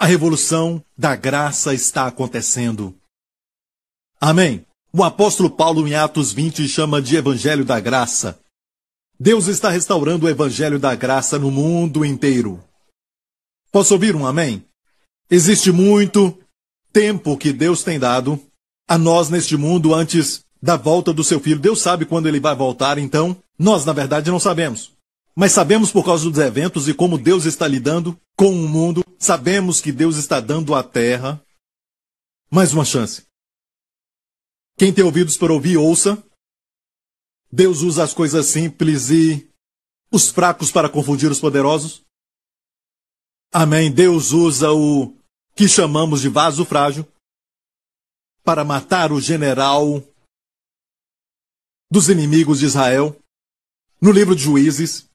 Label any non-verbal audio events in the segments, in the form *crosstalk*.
A revolução da graça está acontecendo. Amém. O apóstolo Paulo, em Atos 20, chama de Evangelho da Graça. Deus está restaurando o Evangelho da Graça no mundo inteiro. Posso ouvir um amém? Existe muito tempo que Deus tem dado a nós neste mundo antes da volta do seu filho. Deus sabe quando ele vai voltar, então nós, na verdade, não sabemos. Mas sabemos por causa dos eventos e como Deus está lidando com o mundo, sabemos que Deus está dando à terra mais uma chance. Quem tem ouvidos para ouvir, ouça. Deus usa as coisas simples e os fracos para confundir os poderosos. Amém. Deus usa o que chamamos de vaso frágil para matar o general dos inimigos de Israel no livro de Juízes.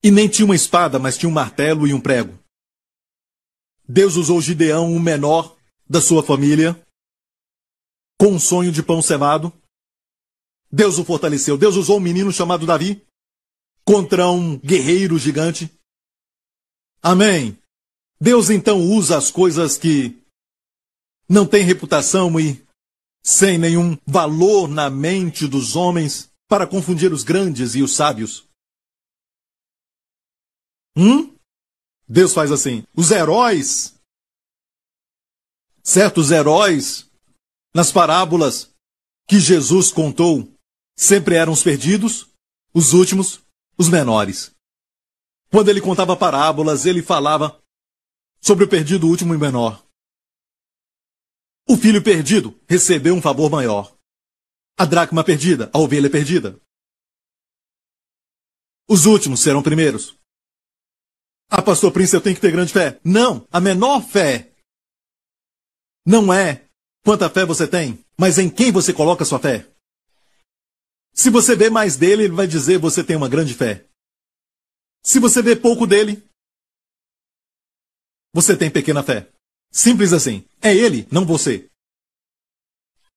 E nem tinha uma espada, mas tinha um martelo e um prego. Deus usou Gideão, o menor da sua família, com um sonho de pão cevado. Deus o fortaleceu. Deus usou um menino chamado Davi contra um guerreiro gigante. Amém. Deus então usa as coisas que não têm reputação e sem nenhum valor na mente dos homens para confundir os grandes e os sábios. Hum? Deus faz assim. Os heróis, certos heróis, nas parábolas que Jesus contou, sempre eram os perdidos, os últimos, os menores. Quando ele contava parábolas, ele falava sobre o perdido último e menor. O filho perdido recebeu um favor maior. A dracma perdida, a ovelha perdida. Os últimos serão primeiros, ah, pastor Príncipe, eu tenho que ter grande fé. Não, a menor fé não é quanta fé você tem, mas em quem você coloca sua fé. Se você vê mais dele, ele vai dizer você tem uma grande fé. Se você vê pouco dele, você tem pequena fé. Simples assim. É ele, não você.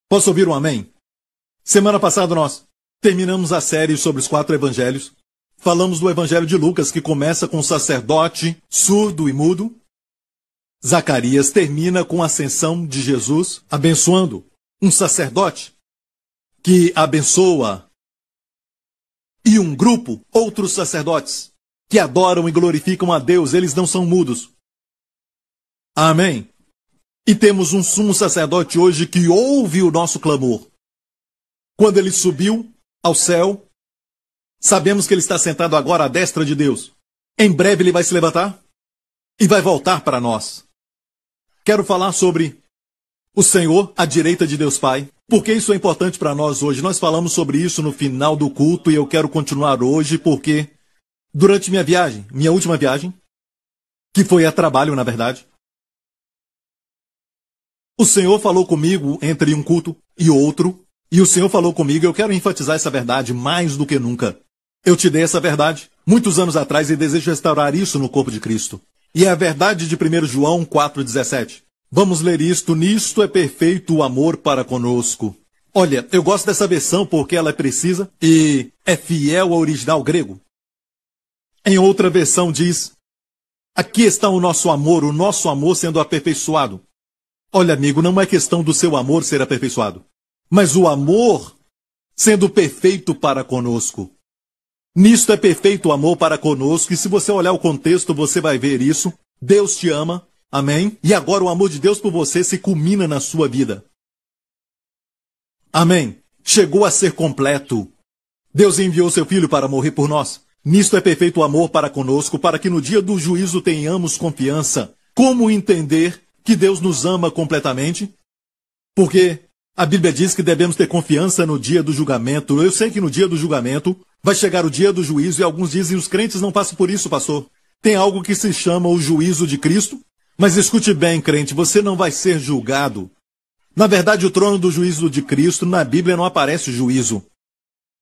Posso ouvir um amém? Semana passada nós terminamos a série sobre os quatro evangelhos falamos do Evangelho de Lucas, que começa com o sacerdote surdo e mudo. Zacarias termina com a ascensão de Jesus, abençoando um sacerdote que abençoa e um grupo, outros sacerdotes, que adoram e glorificam a Deus, eles não são mudos. Amém. E temos um sumo sacerdote hoje que ouve o nosso clamor. Quando ele subiu ao céu, Sabemos que ele está sentado agora à destra de Deus. Em breve ele vai se levantar e vai voltar para nós. Quero falar sobre o Senhor à direita de Deus Pai, porque isso é importante para nós hoje. Nós falamos sobre isso no final do culto e eu quero continuar hoje porque durante minha viagem, minha última viagem, que foi a trabalho, na verdade, o Senhor falou comigo entre um culto e outro, e o Senhor falou comigo, eu quero enfatizar essa verdade mais do que nunca. Eu te dei essa verdade muitos anos atrás e desejo restaurar isso no corpo de Cristo. E é a verdade de 1 João 4,17. Vamos ler isto. Nisto é perfeito o amor para conosco. Olha, eu gosto dessa versão porque ela é precisa e é fiel ao original grego. Em outra versão diz: Aqui está o nosso amor, o nosso amor sendo aperfeiçoado. Olha, amigo, não é questão do seu amor ser aperfeiçoado, mas o amor sendo perfeito para conosco. Nisto é perfeito o amor para conosco, e se você olhar o contexto, você vai ver isso. Deus te ama, amém? E agora o amor de Deus por você se culmina na sua vida. Amém. Chegou a ser completo. Deus enviou seu filho para morrer por nós. Nisto é perfeito o amor para conosco, para que no dia do juízo tenhamos confiança. Como entender que Deus nos ama completamente? Porque a Bíblia diz que devemos ter confiança no dia do julgamento. Eu sei que no dia do julgamento vai chegar o dia do juízo e alguns dizem os crentes não passam por isso, pastor. Tem algo que se chama o juízo de Cristo. Mas escute bem, crente, você não vai ser julgado. Na verdade, o trono do juízo de Cristo, na Bíblia não aparece juízo.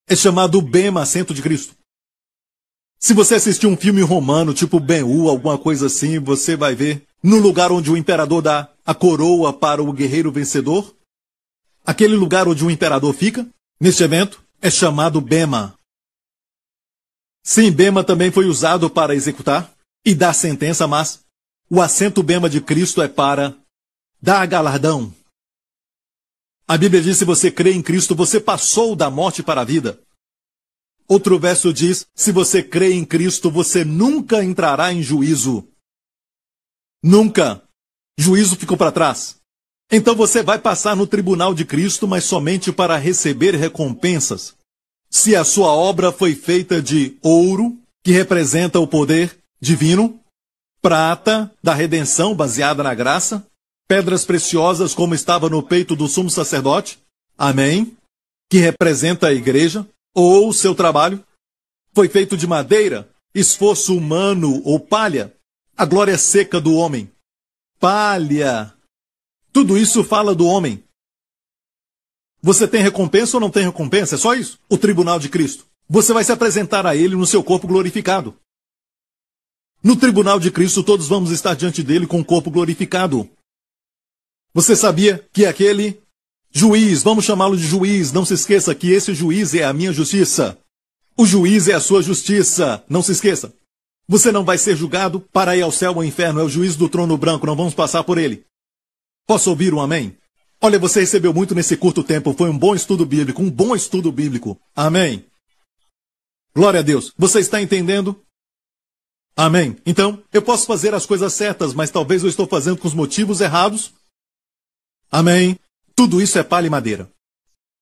É chamado Bema, assento de Cristo. Se você assistir um filme romano, tipo Ben-U, alguma coisa assim, você vai ver, no lugar onde o imperador dá a coroa para o guerreiro vencedor, Aquele lugar onde o imperador fica, neste evento, é chamado Bema. Sim, Bema também foi usado para executar e dar sentença, mas o assento Bema de Cristo é para dar galardão. A Bíblia diz: se você crê em Cristo, você passou da morte para a vida. Outro verso diz: se você crê em Cristo, você nunca entrará em juízo. Nunca. Juízo ficou para trás. Então você vai passar no tribunal de Cristo, mas somente para receber recompensas. Se a sua obra foi feita de ouro, que representa o poder divino, prata, da redenção baseada na graça, pedras preciosas como estava no peito do sumo sacerdote, amém, que representa a igreja, ou seu trabalho, foi feito de madeira, esforço humano ou palha, a glória seca do homem. Palha tudo isso fala do homem. Você tem recompensa ou não tem recompensa? É só isso. O tribunal de Cristo. Você vai se apresentar a Ele no seu corpo glorificado. No tribunal de Cristo, todos vamos estar diante dele com o corpo glorificado. Você sabia que aquele juiz, vamos chamá-lo de juiz, não se esqueça que esse juiz é a minha justiça. O juiz é a sua justiça, não se esqueça. Você não vai ser julgado para ir ao céu ou ao inferno, é o juiz do trono branco, não vamos passar por ele. Posso ouvir um amém? Olha, você recebeu muito nesse curto tempo. Foi um bom estudo bíblico, um bom estudo bíblico. Amém. Glória a Deus. Você está entendendo? Amém. Então, eu posso fazer as coisas certas, mas talvez eu estou fazendo com os motivos errados? Amém. Tudo isso é palha e madeira.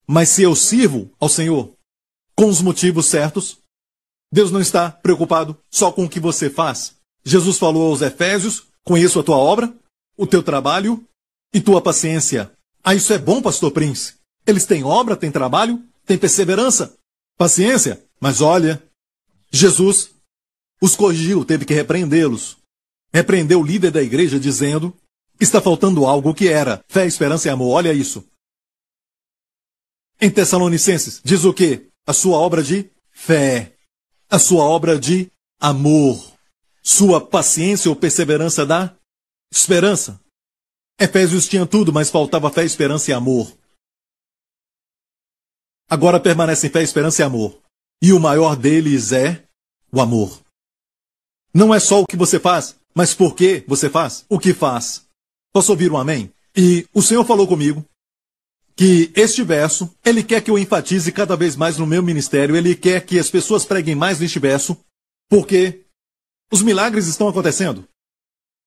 Mas se eu sirvo ao Senhor com os motivos certos, Deus não está preocupado só com o que você faz. Jesus falou aos Efésios: Conheço a tua obra, o teu trabalho e tua paciência. Ah, isso é bom, pastor Prince. Eles têm obra, têm trabalho, têm perseverança, paciência. Mas olha, Jesus os corrigiu, teve que repreendê-los. Repreendeu o líder da igreja dizendo: está faltando algo que era fé, esperança e amor. Olha isso. Em Tessalonicenses diz o quê? A sua obra de fé, a sua obra de amor, sua paciência ou perseverança da esperança, Efésios tinha tudo, mas faltava fé, esperança e amor. Agora permanecem fé, esperança e amor. E o maior deles é o amor. Não é só o que você faz, mas por que você faz o que faz. Posso ouvir um amém? E o Senhor falou comigo que este verso, ele quer que eu enfatize cada vez mais no meu ministério, ele quer que as pessoas preguem mais neste verso, porque os milagres estão acontecendo.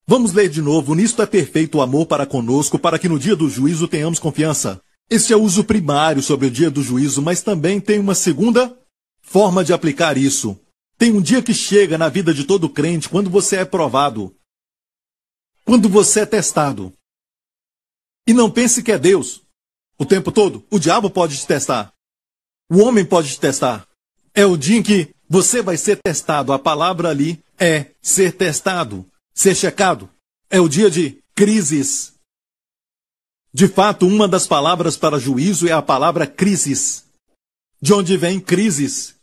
Vamos ler de novo: Nisto é perfeito o amor para conosco, para que no dia do juízo tenhamos confiança. Este é o uso primário sobre o dia do juízo, mas também tem uma segunda forma de aplicar isso. Tem um dia que chega na vida de todo crente quando você é provado, quando você é testado. E não pense que é Deus. O tempo todo, o diabo pode te testar. O homem pode te testar. É o dia em que você vai ser testado. A palavra ali é ser testado ser checado. É o dia de crises. De fato, uma das palavras para juízo é a palavra crises. De onde vem crises?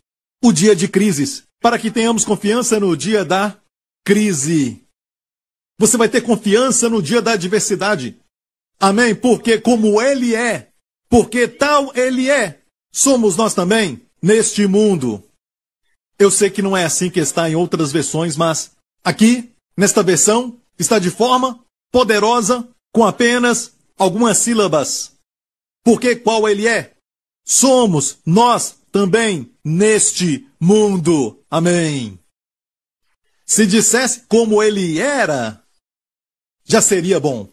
O dia de crises, para que tenhamos confiança no dia da crise. Você vai ter confiança no dia da adversidade. Amém? Porque como ele é, porque tal ele é, somos nós também neste mundo. Eu sei que não é assim que está em outras versões, mas aqui Nesta versão, está de forma poderosa com apenas algumas sílabas. Porque qual ele é? Somos nós também neste mundo. Amém. Se dissesse como ele era, já seria bom.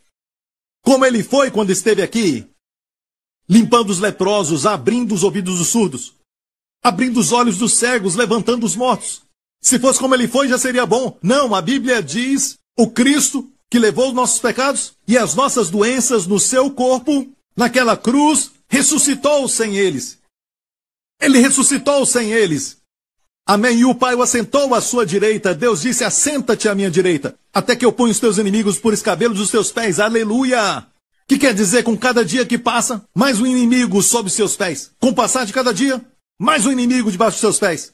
Como ele foi quando esteve aqui, limpando os leprosos, abrindo os ouvidos dos surdos, abrindo os olhos dos cegos, levantando os mortos, se fosse como ele foi, já seria bom. Não, a Bíblia diz o Cristo que levou os nossos pecados e as nossas doenças no seu corpo, naquela cruz, ressuscitou sem eles. Ele ressuscitou sem eles. Amém. E o Pai o assentou à sua direita. Deus disse: Assenta-te à minha direita, até que eu ponha os teus inimigos por escabelos dos teus pés. Aleluia! Que quer dizer com cada dia que passa, mais um inimigo sob seus pés. Com o passar de cada dia, mais um inimigo debaixo dos seus pés.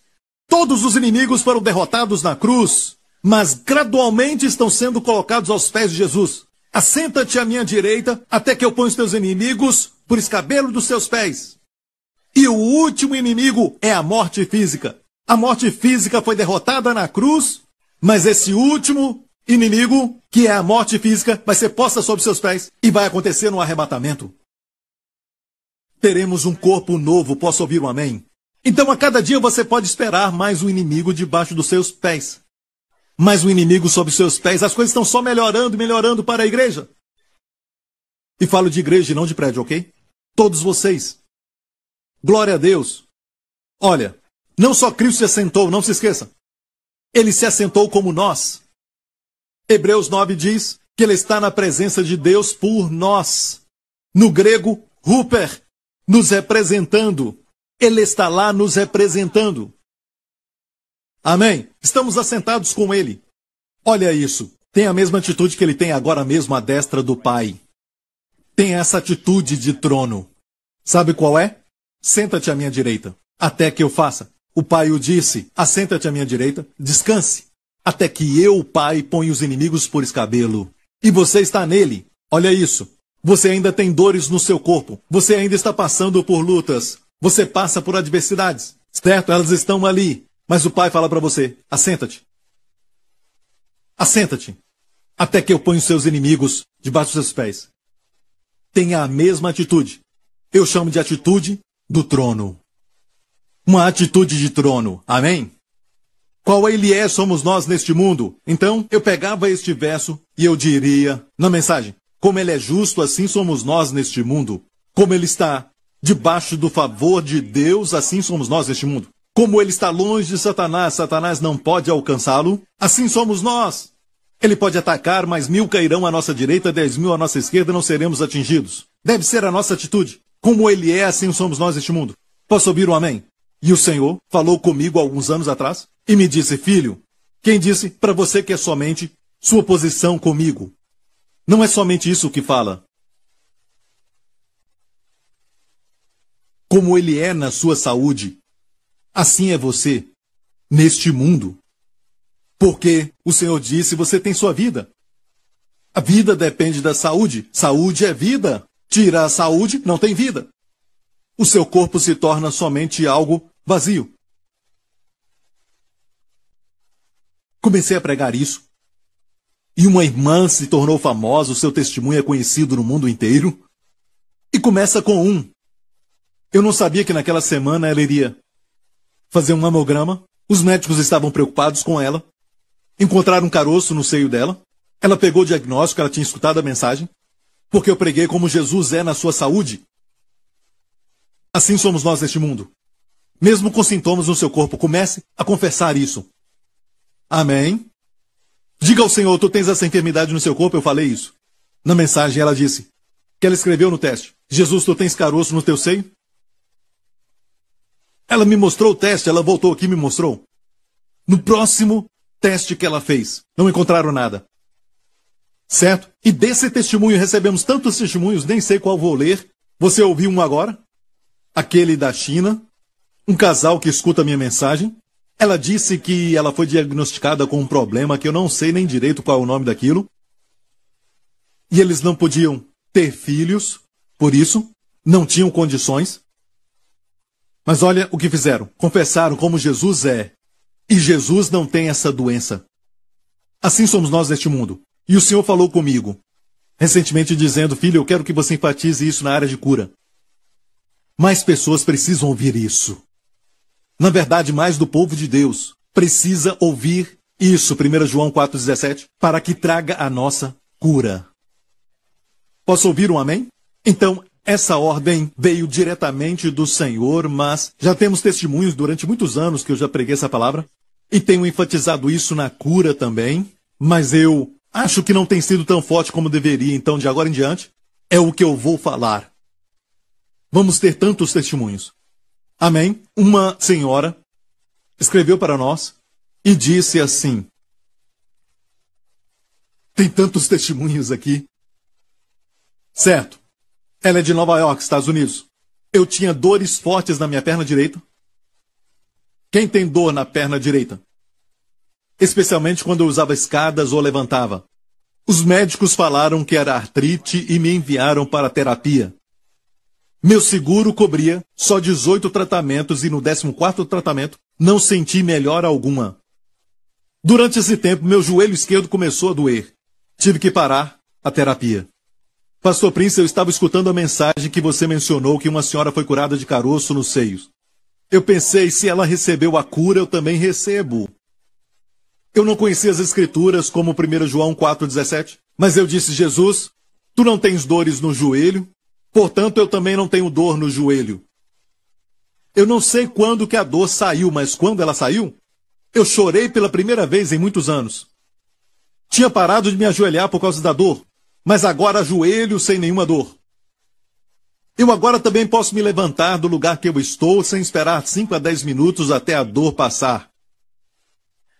Todos os inimigos foram derrotados na cruz, mas gradualmente estão sendo colocados aos pés de Jesus. Assenta-te à minha direita, até que eu ponha os teus inimigos por escabelo dos teus pés. E o último inimigo é a morte física. A morte física foi derrotada na cruz, mas esse último inimigo, que é a morte física, vai ser posta sob seus pés e vai acontecer no arrebatamento. Teremos um corpo novo, posso ouvir um amém? Então a cada dia você pode esperar mais um inimigo debaixo dos seus pés. Mais um inimigo sob seus pés. As coisas estão só melhorando, melhorando para a igreja. E falo de igreja e não de prédio, ok? Todos vocês. Glória a Deus. Olha, não só Cristo se assentou, não se esqueça. Ele se assentou como nós. Hebreus 9 diz que ele está na presença de Deus por nós. No grego, Ruper, nos representando, ele está lá nos representando. Amém? Estamos assentados com Ele. Olha isso. Tem a mesma atitude que ele tem agora mesmo à destra do Pai. Tem essa atitude de trono. Sabe qual é? Senta-te à minha direita, até que eu faça. O Pai o disse: Assenta-te à minha direita, descanse, até que eu, Pai, ponha os inimigos por escabelo. E você está nele. Olha isso. Você ainda tem dores no seu corpo. Você ainda está passando por lutas. Você passa por adversidades, certo? Elas estão ali. Mas o pai fala para você: assenta-te. Assenta-te. Até que eu ponha os seus inimigos debaixo dos seus pés. Tenha a mesma atitude. Eu chamo de atitude do trono. Uma atitude de trono. Amém? Qual ele é, somos nós neste mundo. Então, eu pegava este verso e eu diria, na mensagem, como ele é justo, assim somos nós neste mundo. Como ele está Debaixo do favor de Deus, assim somos nós neste mundo. Como ele está longe de Satanás, Satanás não pode alcançá-lo, assim somos nós. Ele pode atacar, mas mil cairão à nossa direita, dez mil à nossa esquerda, não seremos atingidos. Deve ser a nossa atitude. Como ele é, assim somos nós neste mundo. Posso ouvir um amém? E o Senhor falou comigo alguns anos atrás e me disse, filho, quem disse para você que é somente sua posição comigo? Não é somente isso que fala. como ele é na sua saúde, assim é você neste mundo. Porque o Senhor disse: você tem sua vida. A vida depende da saúde. Saúde é vida. Tira a saúde, não tem vida. O seu corpo se torna somente algo vazio. Comecei a pregar isso. E uma irmã se tornou famosa, o seu testemunho é conhecido no mundo inteiro. E começa com um. Eu não sabia que naquela semana ela iria fazer um mamograma. Os médicos estavam preocupados com ela. Encontraram um caroço no seio dela. Ela pegou o diagnóstico, ela tinha escutado a mensagem. Porque eu preguei como Jesus é na sua saúde. Assim somos nós neste mundo. Mesmo com sintomas no seu corpo, comece a confessar isso. Amém? Diga ao Senhor, tu tens essa enfermidade no seu corpo, eu falei isso. Na mensagem ela disse, que ela escreveu no teste, Jesus, tu tens caroço no teu seio? Ela me mostrou o teste, ela voltou aqui e me mostrou. No próximo teste que ela fez, não encontraram nada. Certo? E desse testemunho recebemos tantos testemunhos, nem sei qual vou ler. Você ouviu um agora? Aquele da China. Um casal que escuta minha mensagem. Ela disse que ela foi diagnosticada com um problema que eu não sei nem direito qual é o nome daquilo. E eles não podiam ter filhos, por isso, não tinham condições. Mas olha o que fizeram. Confessaram como Jesus é. E Jesus não tem essa doença. Assim somos nós neste mundo. E o Senhor falou comigo, recentemente dizendo: Filho, eu quero que você enfatize isso na área de cura. Mais pessoas precisam ouvir isso. Na verdade, mais do povo de Deus precisa ouvir isso, 1 João 4,17, para que traga a nossa cura. Posso ouvir um amém? Então, essa ordem veio diretamente do Senhor, mas já temos testemunhos durante muitos anos que eu já preguei essa palavra e tenho enfatizado isso na cura também, mas eu acho que não tem sido tão forte como deveria, então de agora em diante é o que eu vou falar. Vamos ter tantos testemunhos. Amém? Uma senhora escreveu para nós e disse assim: Tem tantos testemunhos aqui. Certo. Ela é de Nova York, Estados Unidos. Eu tinha dores fortes na minha perna direita. Quem tem dor na perna direita? Especialmente quando eu usava escadas ou levantava. Os médicos falaram que era artrite e me enviaram para terapia. Meu seguro cobria só 18 tratamentos e no 14 tratamento não senti melhora alguma. Durante esse tempo, meu joelho esquerdo começou a doer. Tive que parar a terapia. Pastor Prince, eu estava escutando a mensagem que você mencionou que uma senhora foi curada de caroço nos seios. Eu pensei, se ela recebeu a cura, eu também recebo. Eu não conhecia as escrituras como 1 João 4,17, mas eu disse, Jesus, tu não tens dores no joelho, portanto eu também não tenho dor no joelho. Eu não sei quando que a dor saiu, mas quando ela saiu, eu chorei pela primeira vez em muitos anos. Tinha parado de me ajoelhar por causa da dor, mas agora ajoelho sem nenhuma dor. Eu agora também posso me levantar do lugar que eu estou sem esperar 5 a 10 minutos até a dor passar.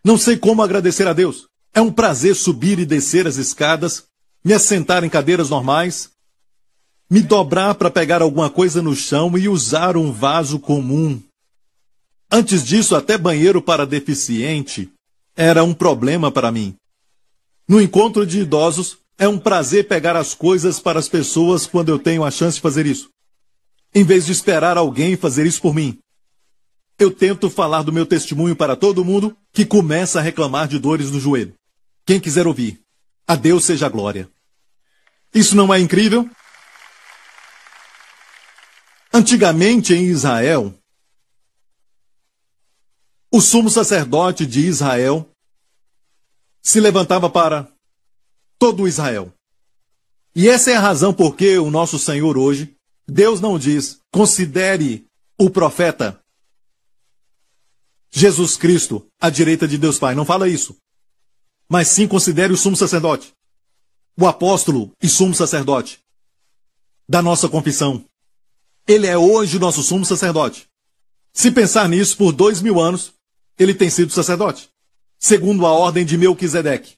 Não sei como agradecer a Deus. É um prazer subir e descer as escadas, me assentar em cadeiras normais, me dobrar para pegar alguma coisa no chão e usar um vaso comum. Antes disso, até banheiro para deficiente era um problema para mim. No encontro de idosos, é um prazer pegar as coisas para as pessoas quando eu tenho a chance de fazer isso. Em vez de esperar alguém fazer isso por mim. Eu tento falar do meu testemunho para todo mundo que começa a reclamar de dores no joelho. Quem quiser ouvir, a Deus seja a glória. Isso não é incrível? Antigamente em Israel, o sumo sacerdote de Israel se levantava para todo Israel. E essa é a razão por que o nosso Senhor hoje, Deus não diz, considere o profeta Jesus Cristo à direita de Deus Pai. Não fala isso. Mas sim considere o sumo sacerdote, o apóstolo e sumo sacerdote da nossa confissão. Ele é hoje o nosso sumo sacerdote. Se pensar nisso, por dois mil anos, ele tem sido sacerdote, segundo a ordem de Melquisedeque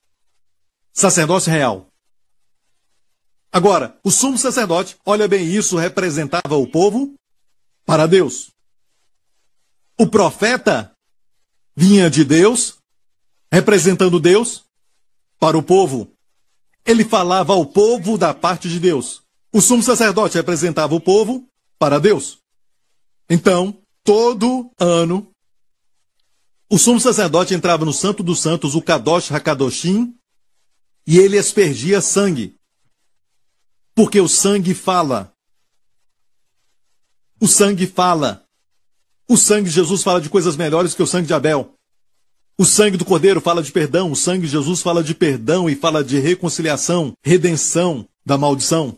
sacerdócio real. Agora, o sumo sacerdote, olha bem, isso representava o povo para Deus. O profeta vinha de Deus, representando Deus para o povo. Ele falava ao povo da parte de Deus. O sumo sacerdote representava o povo para Deus. Então, todo ano, o sumo sacerdote entrava no Santo dos Santos, o Kadosh Hakadoshim, e ele aspergia sangue, porque o sangue fala. O sangue fala. O sangue de Jesus fala de coisas melhores que o sangue de Abel. O sangue do Cordeiro fala de perdão, o sangue de Jesus fala de perdão e fala de reconciliação, redenção da maldição,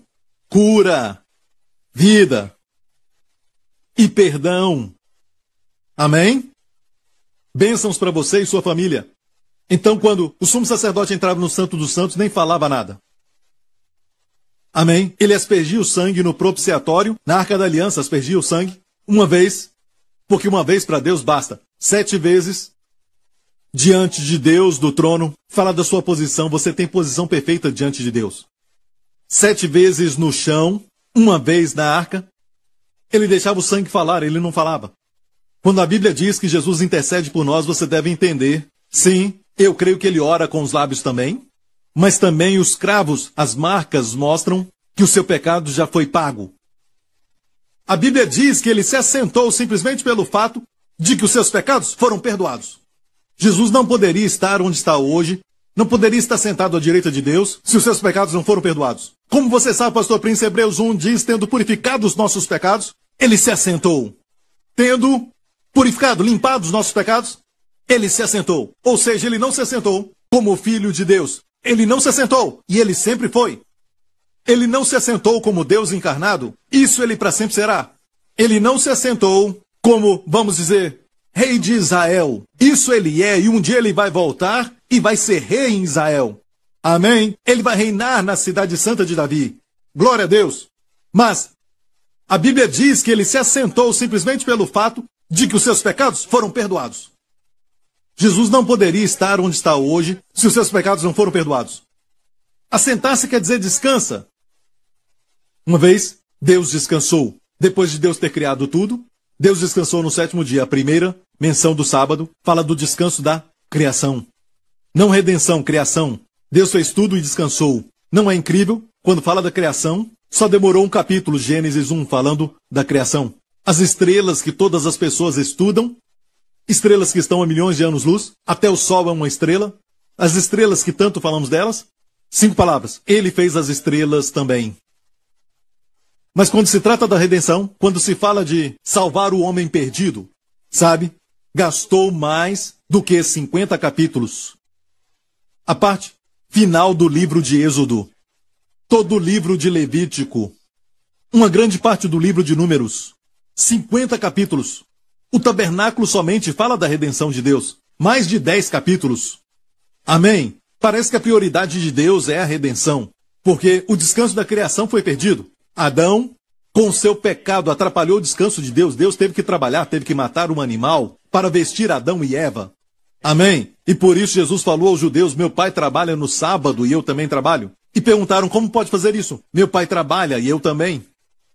cura, vida e perdão. Amém? Bênçãos para você e sua família. Então, quando o sumo sacerdote entrava no Santo dos Santos, nem falava nada. Amém? Ele aspergia o sangue no propiciatório, na arca da aliança, aspergia o sangue uma vez, porque uma vez para Deus basta. Sete vezes, diante de Deus, do trono, fala da sua posição, você tem posição perfeita diante de Deus. Sete vezes no chão, uma vez na arca, ele deixava o sangue falar, ele não falava. Quando a Bíblia diz que Jesus intercede por nós, você deve entender, sim, eu creio que ele ora com os lábios também, mas também os cravos, as marcas mostram que o seu pecado já foi pago. A Bíblia diz que ele se assentou simplesmente pelo fato de que os seus pecados foram perdoados. Jesus não poderia estar onde está hoje, não poderia estar sentado à direita de Deus, se os seus pecados não foram perdoados. Como você sabe, pastor Príncipe Hebreus 1 diz, tendo purificado os nossos pecados, ele se assentou. Tendo purificado, limpado os nossos pecados, ele se assentou. Ou seja, ele não se assentou como filho de Deus. Ele não se assentou. E ele sempre foi. Ele não se assentou como Deus encarnado. Isso ele para sempre será. Ele não se assentou como, vamos dizer, rei de Israel. Isso ele é, e um dia ele vai voltar e vai ser rei em Israel. Amém? Ele vai reinar na cidade santa de Davi. Glória a Deus. Mas a Bíblia diz que ele se assentou simplesmente pelo fato de que os seus pecados foram perdoados. Jesus não poderia estar onde está hoje se os seus pecados não foram perdoados. Assentar-se quer dizer descansa. Uma vez, Deus descansou. Depois de Deus ter criado tudo, Deus descansou no sétimo dia. A primeira menção do sábado fala do descanso da criação. Não redenção, criação. Deus fez tudo e descansou. Não é incrível? Quando fala da criação, só demorou um capítulo, Gênesis 1, falando da criação. As estrelas que todas as pessoas estudam Estrelas que estão a milhões de anos-luz, até o Sol é uma estrela. As estrelas que tanto falamos delas. Cinco palavras. Ele fez as estrelas também. Mas quando se trata da redenção, quando se fala de salvar o homem perdido, sabe? Gastou mais do que 50 capítulos. A parte final do livro de Êxodo, todo o livro de Levítico, uma grande parte do livro de Números, 50 capítulos. O tabernáculo somente fala da redenção de Deus. Mais de dez capítulos. Amém? Parece que a prioridade de Deus é a redenção, porque o descanso da criação foi perdido. Adão, com seu pecado, atrapalhou o descanso de Deus. Deus teve que trabalhar, teve que matar um animal para vestir Adão e Eva. Amém? E por isso Jesus falou aos judeus: Meu pai trabalha no sábado e eu também trabalho. E perguntaram: Como pode fazer isso? Meu pai trabalha e eu também.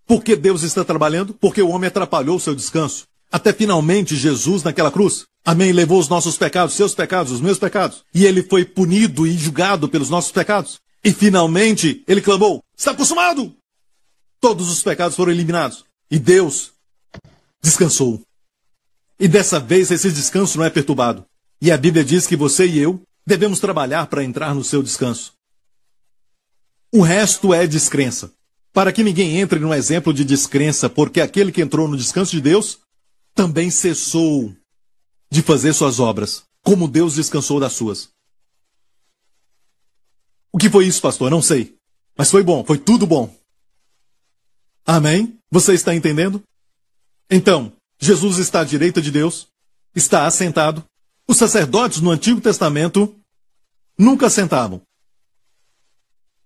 Por que Deus está trabalhando? Porque o homem atrapalhou o seu descanso até finalmente Jesus naquela cruz. Amém. Levou os nossos pecados, seus pecados, os meus pecados. E ele foi punido e julgado pelos nossos pecados. E finalmente ele clamou: Está consumado! Todos os pecados foram eliminados. E Deus descansou. E dessa vez esse descanso não é perturbado. E a Bíblia diz que você e eu devemos trabalhar para entrar no seu descanso. O resto é descrença. Para que ninguém entre no exemplo de descrença, porque aquele que entrou no descanso de Deus também cessou de fazer suas obras, como Deus descansou das suas. O que foi isso, pastor? Não sei. Mas foi bom, foi tudo bom. Amém? Você está entendendo? Então, Jesus está à direita de Deus, está assentado. Os sacerdotes no Antigo Testamento nunca assentavam.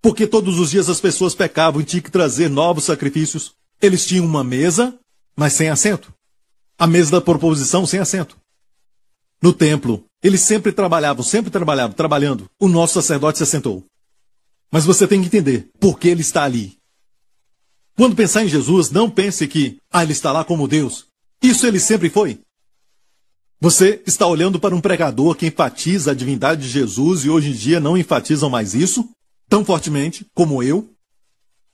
Porque todos os dias as pessoas pecavam e tinham que trazer novos sacrifícios. Eles tinham uma mesa, mas sem assento a mesa da proposição sem assento. No templo, eles sempre trabalhavam, sempre trabalhavam, trabalhando. O nosso sacerdote se assentou. Mas você tem que entender por que ele está ali. Quando pensar em Jesus, não pense que, ah, ele está lá como Deus. Isso ele sempre foi. Você está olhando para um pregador que enfatiza a divindade de Jesus e hoje em dia não enfatizam mais isso, tão fortemente como eu.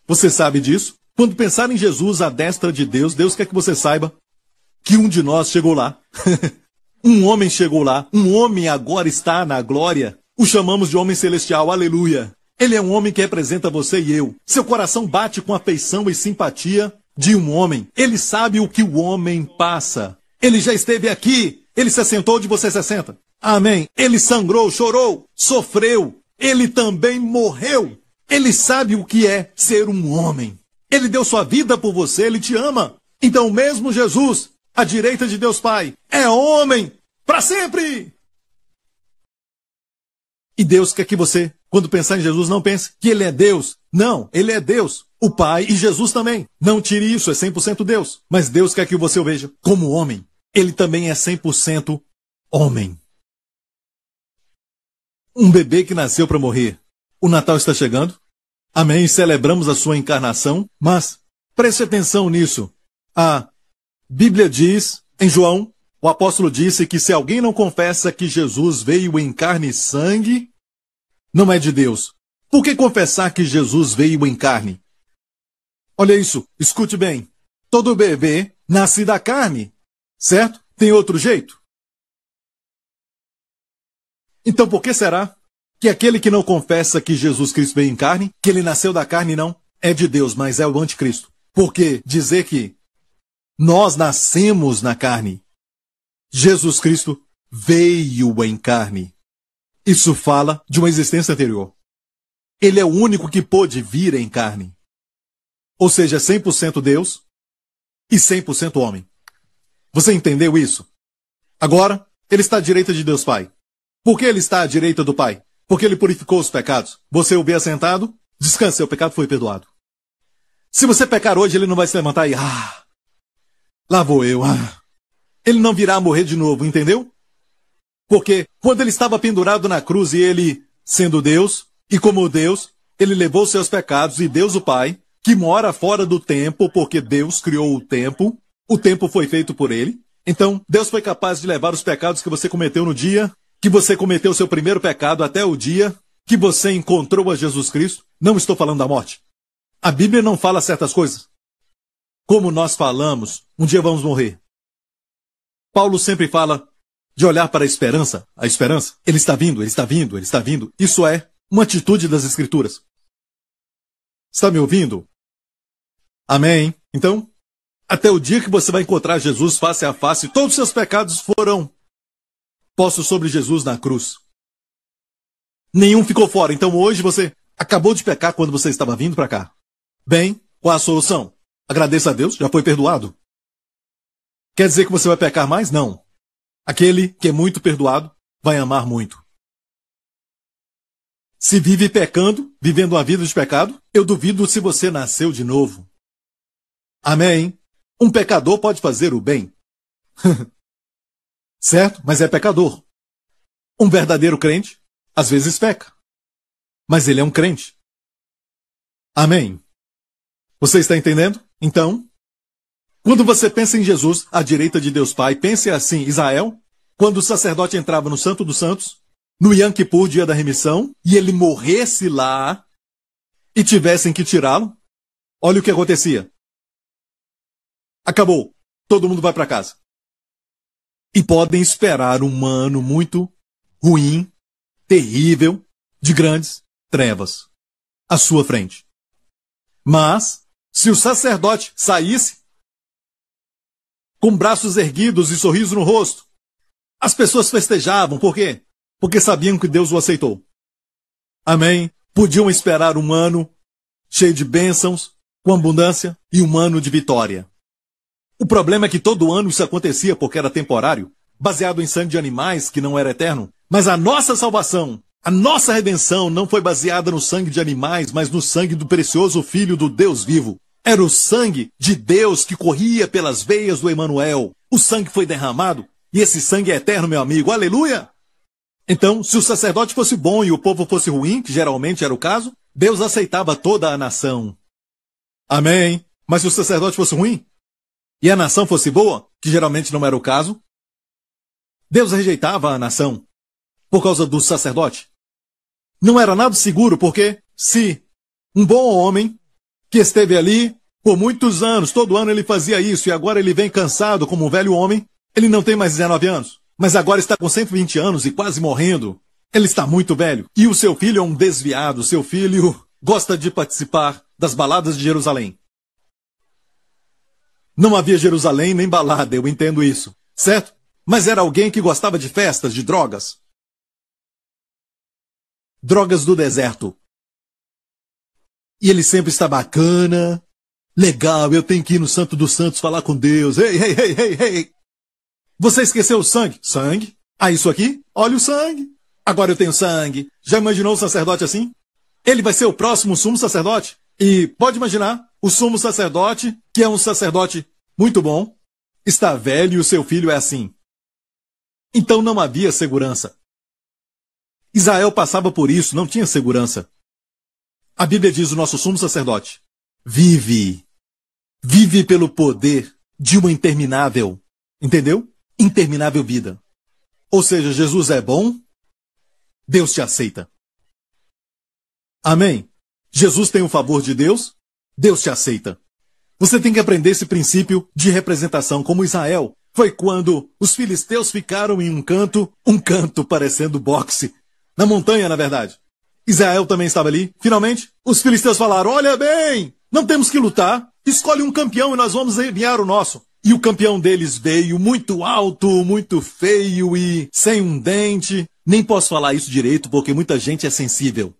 Você sabe disso? Quando pensar em Jesus, a destra de Deus, Deus quer que você saiba que um de nós chegou lá. *laughs* um homem chegou lá. Um homem agora está na glória. O chamamos de homem celestial. Aleluia. Ele é um homem que representa você e eu. Seu coração bate com afeição e simpatia de um homem. Ele sabe o que o homem passa. Ele já esteve aqui. Ele se assentou de você se assenta. Amém. Ele sangrou, chorou, sofreu. Ele também morreu. Ele sabe o que é ser um homem. Ele deu sua vida por você, ele te ama. Então, mesmo Jesus à direita de Deus Pai, é homem para sempre. E Deus quer que você, quando pensar em Jesus, não pense que ele é Deus. Não, ele é Deus, o Pai e Jesus também. Não tire isso, é 100% Deus. Mas Deus quer que você o veja como homem. Ele também é 100% homem. Um bebê que nasceu para morrer. O Natal está chegando. Amém. Celebramos a sua encarnação, mas preste atenção nisso. A ah, Bíblia diz, em João, o apóstolo disse que se alguém não confessa que Jesus veio em carne e sangue, não é de Deus. Por que confessar que Jesus veio em carne? Olha isso, escute bem. Todo bebê nasce da carne, certo? Tem outro jeito? Então por que será que aquele que não confessa que Jesus Cristo veio em carne, que ele nasceu da carne, não, é de Deus, mas é o anticristo? Porque dizer que nós nascemos na carne. Jesus Cristo veio em carne. Isso fala de uma existência anterior. Ele é o único que pôde vir em carne. Ou seja, 100% Deus e 100% homem. Você entendeu isso? Agora, ele está à direita de Deus Pai. Por que ele está à direita do Pai? Porque ele purificou os pecados. Você o vê assentado? Descanse, seu pecado foi perdoado. Se você pecar hoje, ele não vai se levantar e. Ah, Lá vou eu. Ah. Ele não virá morrer de novo, entendeu? Porque quando ele estava pendurado na cruz e ele, sendo Deus, e como Deus, ele levou seus pecados e Deus o Pai, que mora fora do tempo, porque Deus criou o tempo, o tempo foi feito por ele. Então, Deus foi capaz de levar os pecados que você cometeu no dia, que você cometeu seu primeiro pecado até o dia que você encontrou a Jesus Cristo. Não estou falando da morte. A Bíblia não fala certas coisas. Como nós falamos, um dia vamos morrer. Paulo sempre fala de olhar para a esperança. A esperança, ele está vindo, ele está vindo, ele está vindo. Isso é uma atitude das Escrituras. Está me ouvindo? Amém. Então, até o dia que você vai encontrar Jesus face a face, todos os seus pecados foram postos sobre Jesus na cruz. Nenhum ficou fora. Então hoje você acabou de pecar quando você estava vindo para cá. Bem, qual a solução? Agradeça a Deus, já foi perdoado. Quer dizer que você vai pecar mais? Não. Aquele que é muito perdoado vai amar muito. Se vive pecando, vivendo uma vida de pecado, eu duvido se você nasceu de novo. Amém? Um pecador pode fazer o bem. *laughs* certo? Mas é pecador. Um verdadeiro crente, às vezes peca. Mas ele é um crente. Amém? Você está entendendo? Então, quando você pensa em Jesus, à direita de Deus Pai, pense assim: Israel, quando o sacerdote entrava no Santo dos Santos, no Yom Kippur, dia da remissão, e ele morresse lá e tivessem que tirá-lo, olha o que acontecia. Acabou. Todo mundo vai para casa. E podem esperar um ano muito ruim, terrível, de grandes trevas à sua frente. Mas se o sacerdote saísse com braços erguidos e sorriso no rosto, as pessoas festejavam. Por quê? Porque sabiam que Deus o aceitou. Amém? Podiam esperar um ano cheio de bênçãos, com abundância e um ano de vitória. O problema é que todo ano isso acontecia porque era temporário, baseado em sangue de animais que não era eterno. Mas a nossa salvação a nossa redenção não foi baseada no sangue de animais, mas no sangue do precioso Filho do Deus vivo. Era o sangue de Deus que corria pelas veias do Emanuel. O sangue foi derramado e esse sangue é eterno, meu amigo. Aleluia! Então, se o sacerdote fosse bom e o povo fosse ruim, que geralmente era o caso, Deus aceitava toda a nação. Amém. Mas se o sacerdote fosse ruim e a nação fosse boa, que geralmente não era o caso, Deus rejeitava a nação por causa do sacerdote. Não era nada seguro, porque se um bom homem que esteve ali por muitos anos, todo ano ele fazia isso e agora ele vem cansado como um velho homem, ele não tem mais 19 anos, mas agora está com 120 anos e quase morrendo. Ele está muito velho. E o seu filho é um desviado. Seu filho gosta de participar das baladas de Jerusalém. Não havia Jerusalém nem balada, eu entendo isso, certo? Mas era alguém que gostava de festas, de drogas. Drogas do Deserto. E ele sempre está bacana. Legal, eu tenho que ir no Santo dos Santos falar com Deus. Ei, ei, ei, ei, ei. Você esqueceu o sangue? Sangue? Ah, isso aqui? Olha o sangue. Agora eu tenho sangue. Já imaginou o sacerdote assim? Ele vai ser o próximo sumo sacerdote? E pode imaginar, o sumo sacerdote, que é um sacerdote muito bom, está velho e o seu filho é assim. Então não havia segurança. Israel passava por isso, não tinha segurança. A Bíblia diz o nosso sumo sacerdote: vive, vive pelo poder de uma interminável, entendeu? Interminável vida. Ou seja, Jesus é bom, Deus te aceita. Amém? Jesus tem o favor de Deus, Deus te aceita. Você tem que aprender esse princípio de representação, como Israel. Foi quando os filisteus ficaram em um canto, um canto parecendo boxe, na montanha, na verdade. Israel também estava ali. Finalmente, os filisteus falaram: Olha bem, não temos que lutar. Escolhe um campeão e nós vamos enviar o nosso. E o campeão deles veio muito alto, muito feio e sem um dente. Nem posso falar isso direito porque muita gente é sensível.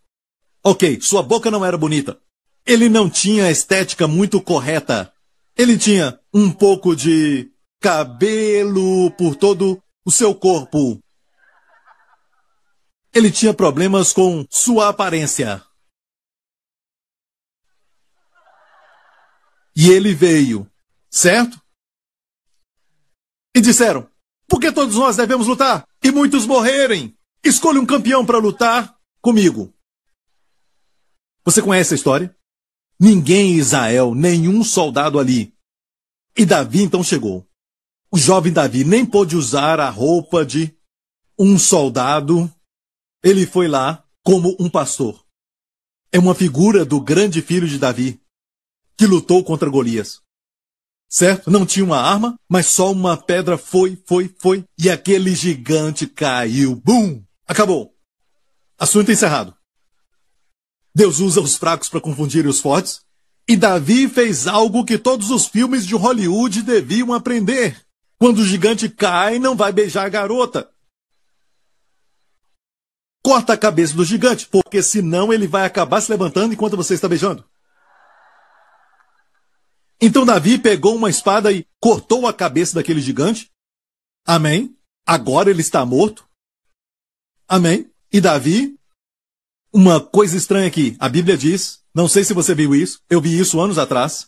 Ok, sua boca não era bonita. Ele não tinha estética muito correta. Ele tinha um pouco de cabelo por todo o seu corpo. Ele tinha problemas com sua aparência. E ele veio, certo? E disseram: Por que todos nós devemos lutar? E muitos morrerem. Escolha um campeão para lutar comigo. Você conhece a história? Ninguém em Israel, nenhum soldado ali. E Davi então chegou. O jovem Davi nem pôde usar a roupa de um soldado ele foi lá como um pastor. É uma figura do grande filho de Davi, que lutou contra Golias. Certo? Não tinha uma arma, mas só uma pedra foi, foi, foi, e aquele gigante caiu. Bum! Acabou. Assunto encerrado. Deus usa os fracos para confundir os fortes, e Davi fez algo que todos os filmes de Hollywood deviam aprender. Quando o gigante cai, não vai beijar a garota, corta a cabeça do gigante, porque senão ele vai acabar se levantando enquanto você está beijando. Então Davi pegou uma espada e cortou a cabeça daquele gigante. Amém. Agora ele está morto. Amém. E Davi, uma coisa estranha aqui. A Bíblia diz, não sei se você viu isso, eu vi isso anos atrás.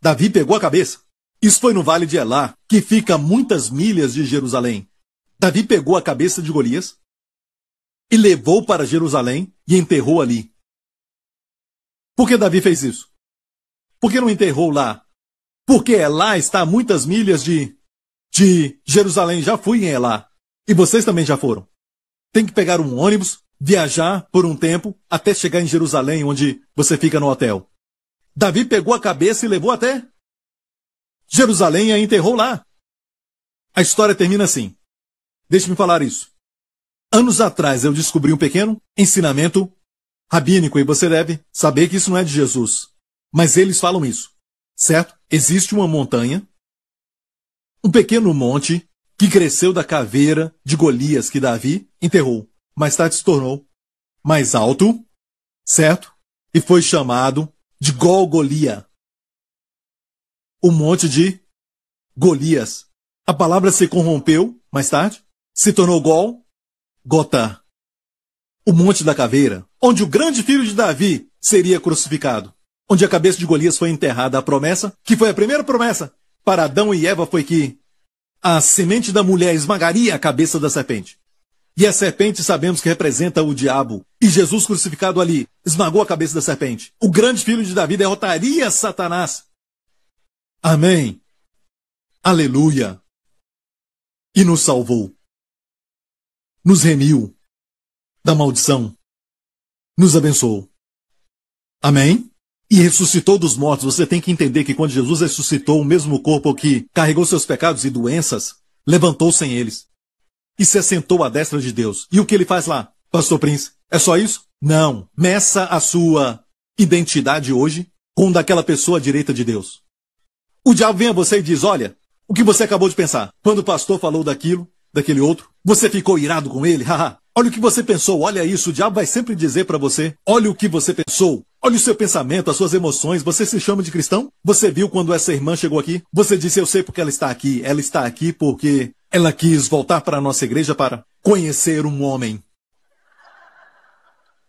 Davi pegou a cabeça. Isso foi no Vale de Elá, que fica a muitas milhas de Jerusalém. Davi pegou a cabeça de Golias e levou para Jerusalém e enterrou ali. Por que Davi fez isso? Por que não enterrou lá? Porque Elá está a muitas milhas de, de Jerusalém. Já fui em Elá. E vocês também já foram. Tem que pegar um ônibus, viajar por um tempo, até chegar em Jerusalém, onde você fica no hotel. Davi pegou a cabeça e levou até Jerusalém e a enterrou lá. A história termina assim. Deixe-me falar isso. Anos atrás eu descobri um pequeno ensinamento rabínico e você deve saber que isso não é de Jesus. Mas eles falam isso, certo? Existe uma montanha, um pequeno monte que cresceu da caveira de Golias que Davi enterrou, mais tarde tá, se tornou mais alto, certo? E foi chamado de Golgolia. O monte de Golias. A palavra se corrompeu mais tarde se tornou Gol, Gotá, o Monte da Caveira, onde o grande filho de Davi seria crucificado, onde a cabeça de Golias foi enterrada, a promessa, que foi a primeira promessa para Adão e Eva foi que a semente da mulher esmagaria a cabeça da serpente. E a serpente sabemos que representa o diabo. E Jesus crucificado ali esmagou a cabeça da serpente. O grande filho de Davi derrotaria Satanás. Amém. Aleluia. E nos salvou nos remiu da maldição, nos abençoou. Amém? E ressuscitou dos mortos. Você tem que entender que quando Jesus ressuscitou, o mesmo corpo que carregou seus pecados e doenças, levantou sem -se eles e se assentou à destra de Deus. E o que ele faz lá, Pastor Prince? É só isso? Não. Meça a sua identidade hoje com daquela pessoa à direita de Deus. O diabo vem a você e diz: Olha, o que você acabou de pensar? Quando o pastor falou daquilo, daquele outro? Você ficou irado com ele? *laughs* Haha. olha o que você pensou, olha isso. O diabo vai sempre dizer para você: olha o que você pensou. Olha o seu pensamento, as suas emoções. Você se chama de cristão? Você viu quando essa irmã chegou aqui? Você disse: Eu sei porque ela está aqui. Ela está aqui porque ela quis voltar para a nossa igreja para conhecer um homem.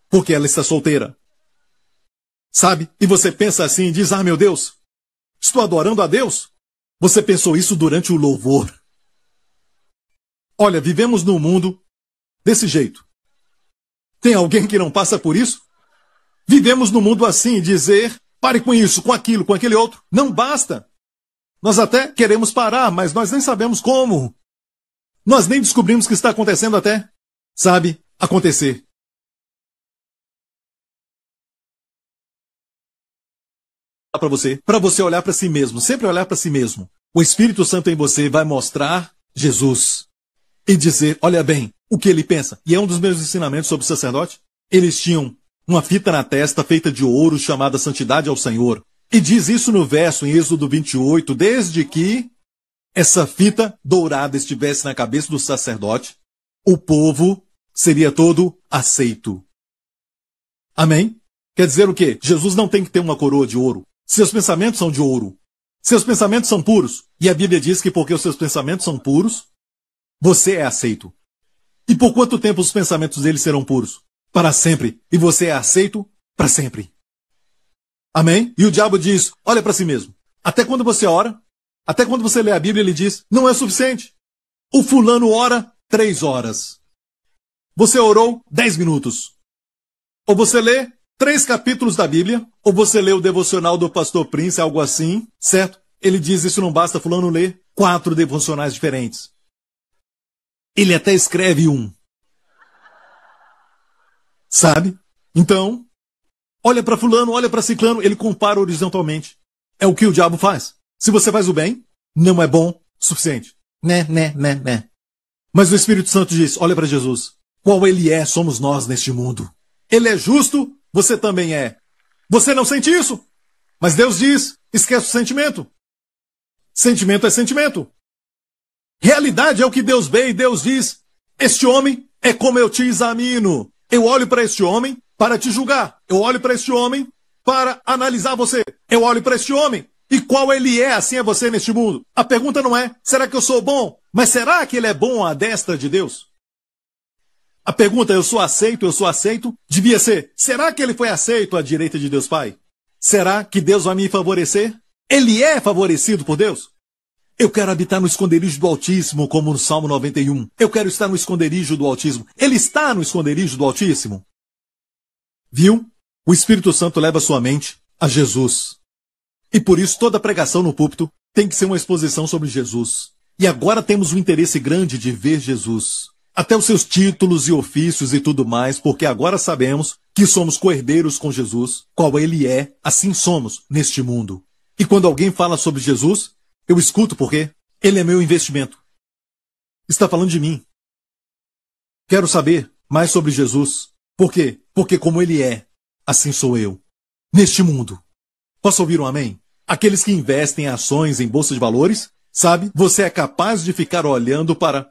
Porque ela está solteira. Sabe? E você pensa assim e diz: Ah, meu Deus, estou adorando a Deus. Você pensou isso durante o louvor. Olha, vivemos num mundo desse jeito. Tem alguém que não passa por isso? Vivemos num mundo assim, dizer pare com isso, com aquilo, com aquele outro, não basta. Nós até queremos parar, mas nós nem sabemos como. Nós nem descobrimos que está acontecendo até, sabe, acontecer. Para você, para você olhar para si mesmo, sempre olhar para si mesmo. O Espírito Santo em você vai mostrar Jesus e dizer, olha bem, o que ele pensa. E é um dos meus ensinamentos sobre o sacerdote. Eles tinham uma fita na testa feita de ouro chamada Santidade ao Senhor. E diz isso no verso em Êxodo 28, desde que essa fita dourada estivesse na cabeça do sacerdote, o povo seria todo aceito. Amém? Quer dizer o quê? Jesus não tem que ter uma coroa de ouro. Seus pensamentos são de ouro. Seus pensamentos são puros. E a Bíblia diz que porque os seus pensamentos são puros, você é aceito. E por quanto tempo os pensamentos dele serão puros? Para sempre. E você é aceito para sempre. Amém? E o diabo diz: olha para si mesmo. Até quando você ora, até quando você lê a Bíblia, ele diz: não é suficiente. O fulano ora três horas. Você orou dez minutos. Ou você lê três capítulos da Bíblia, ou você lê o devocional do pastor Prince, algo assim, certo? Ele diz: isso não basta, fulano lê quatro devocionais diferentes. Ele até escreve um. Sabe? Então, olha para fulano, olha para ciclano, ele compara horizontalmente. É o que o diabo faz. Se você faz o bem, não é bom o suficiente. Né, né, né, né. Mas o Espírito Santo diz: olha para Jesus. Qual ele é, somos nós neste mundo. Ele é justo, você também é. Você não sente isso? Mas Deus diz: esquece o sentimento. Sentimento é sentimento. Realidade é o que Deus vê e Deus diz: Este homem é como eu te examino. Eu olho para este homem para te julgar. Eu olho para este homem para analisar você. Eu olho para este homem e qual ele é, assim é você neste mundo. A pergunta não é: será que eu sou bom? Mas será que ele é bom à destra de Deus? A pergunta: eu sou aceito, eu sou aceito? Devia ser: será que ele foi aceito à direita de Deus Pai? Será que Deus vai me favorecer? Ele é favorecido por Deus? Eu quero habitar no esconderijo do Altíssimo, como no Salmo 91. Eu quero estar no esconderijo do Altíssimo. Ele está no esconderijo do Altíssimo. Viu? O Espírito Santo leva sua mente a Jesus. E por isso toda pregação no púlpito tem que ser uma exposição sobre Jesus. E agora temos um interesse grande de ver Jesus. Até os seus títulos e ofícios e tudo mais, porque agora sabemos que somos coerdeiros com Jesus, qual ele é, assim somos neste mundo. E quando alguém fala sobre Jesus, eu escuto porque ele é meu investimento. Está falando de mim. Quero saber mais sobre Jesus. Por quê? Porque como ele é, assim sou eu. Neste mundo. Posso ouvir um amém? Aqueles que investem ações em bolsa de valores, sabe, você é capaz de ficar olhando para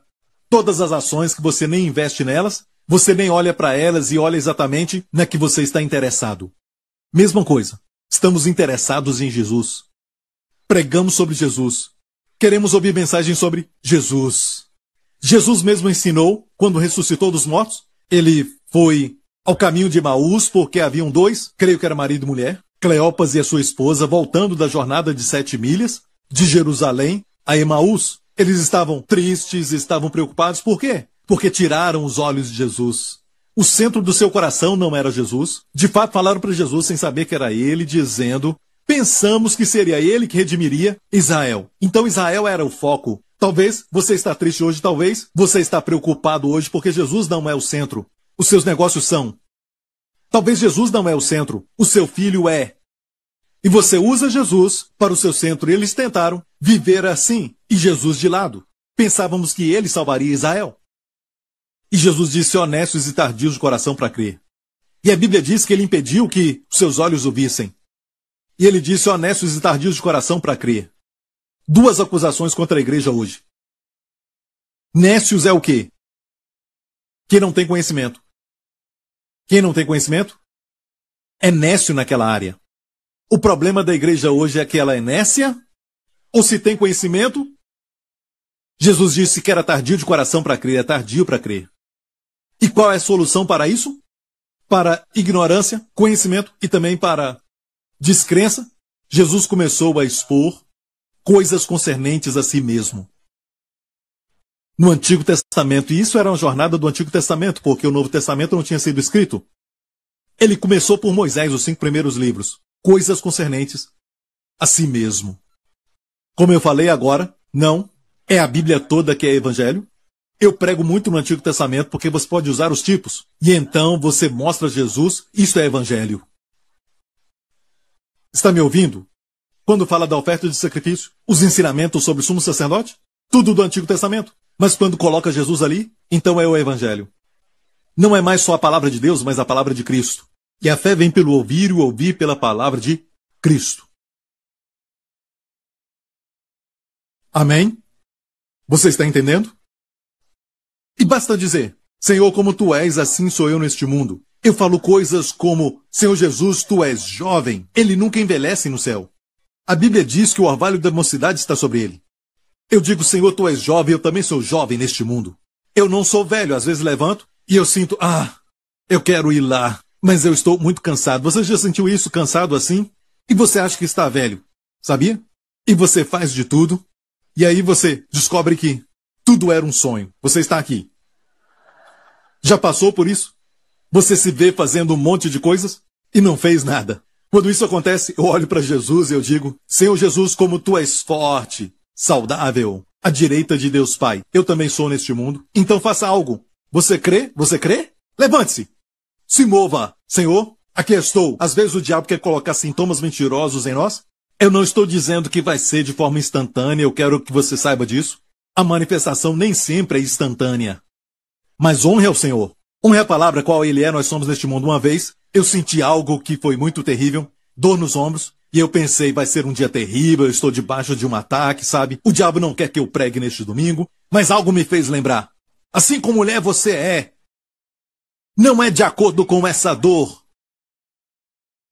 todas as ações que você nem investe nelas, você nem olha para elas e olha exatamente na que você está interessado. Mesma coisa. Estamos interessados em Jesus pregamos sobre Jesus. Queremos ouvir mensagens sobre Jesus. Jesus mesmo ensinou, quando ressuscitou dos mortos, ele foi ao caminho de Maús, porque haviam dois, creio que era marido e mulher, Cleopas e a sua esposa, voltando da jornada de sete milhas, de Jerusalém a Emaús. Eles estavam tristes, estavam preocupados, por quê? Porque tiraram os olhos de Jesus. O centro do seu coração não era Jesus. De fato, falaram para Jesus sem saber que era ele, dizendo: Pensamos que seria ele que redimiria Israel. Então Israel era o foco. Talvez você está triste hoje, talvez você está preocupado hoje porque Jesus não é o centro. Os seus negócios são. Talvez Jesus não é o centro, o seu filho é. E você usa Jesus para o seu centro. E eles tentaram viver assim e Jesus de lado. Pensávamos que ele salvaria Israel. E Jesus disse honestos e tardios de coração para crer. E a Bíblia diz que ele impediu que seus olhos o vissem. E ele disse honestos e tardios de coração para crer. Duas acusações contra a igreja hoje. Nécios é o quê? Quem não tem conhecimento. Quem não tem conhecimento? É nécio naquela área. O problema da igreja hoje é que ela é nécia? Ou se tem conhecimento? Jesus disse que era tardio de coração para crer, é tardio para crer. E qual é a solução para isso? Para ignorância, conhecimento e também para descrença, Jesus começou a expor coisas concernentes a si mesmo. No Antigo Testamento, e isso era uma jornada do Antigo Testamento, porque o Novo Testamento não tinha sido escrito. Ele começou por Moisés, os cinco primeiros livros, coisas concernentes a si mesmo. Como eu falei agora, não é a Bíblia toda que é evangelho. Eu prego muito no Antigo Testamento porque você pode usar os tipos. E então você mostra Jesus, isso é evangelho. Está me ouvindo? Quando fala da oferta de sacrifício, os ensinamentos sobre o sumo sacerdote? Tudo do Antigo Testamento. Mas quando coloca Jesus ali, então é o Evangelho. Não é mais só a palavra de Deus, mas a palavra de Cristo. E a fé vem pelo ouvir e o ouvir pela palavra de Cristo. Amém? Você está entendendo? E basta dizer: Senhor, como tu és, assim sou eu neste mundo. Eu falo coisas como: Senhor Jesus, tu és jovem, ele nunca envelhece no céu. A Bíblia diz que o orvalho da mocidade está sobre ele. Eu digo: Senhor, tu és jovem, eu também sou jovem neste mundo. Eu não sou velho, às vezes levanto e eu sinto: Ah, eu quero ir lá, mas eu estou muito cansado. Você já sentiu isso cansado assim? E você acha que está velho, sabia? E você faz de tudo, e aí você descobre que tudo era um sonho. Você está aqui. Já passou por isso? Você se vê fazendo um monte de coisas e não fez nada. Quando isso acontece, eu olho para Jesus e eu digo: Senhor Jesus, como tu és forte, saudável, à direita de Deus Pai, eu também sou neste mundo, então faça algo. Você crê? Você crê? Levante-se! Se mova! Senhor, aqui estou. Às vezes o diabo quer colocar sintomas mentirosos em nós. Eu não estou dizendo que vai ser de forma instantânea, eu quero que você saiba disso. A manifestação nem sempre é instantânea. Mas honre ao Senhor. Uma é a palavra qual ele é, nós somos neste mundo uma vez. Eu senti algo que foi muito terrível, dor nos ombros, e eu pensei, vai ser um dia terrível, eu estou debaixo de um ataque, sabe? O diabo não quer que eu pregue neste domingo, mas algo me fez lembrar. Assim como mulher você é, não é de acordo com essa dor.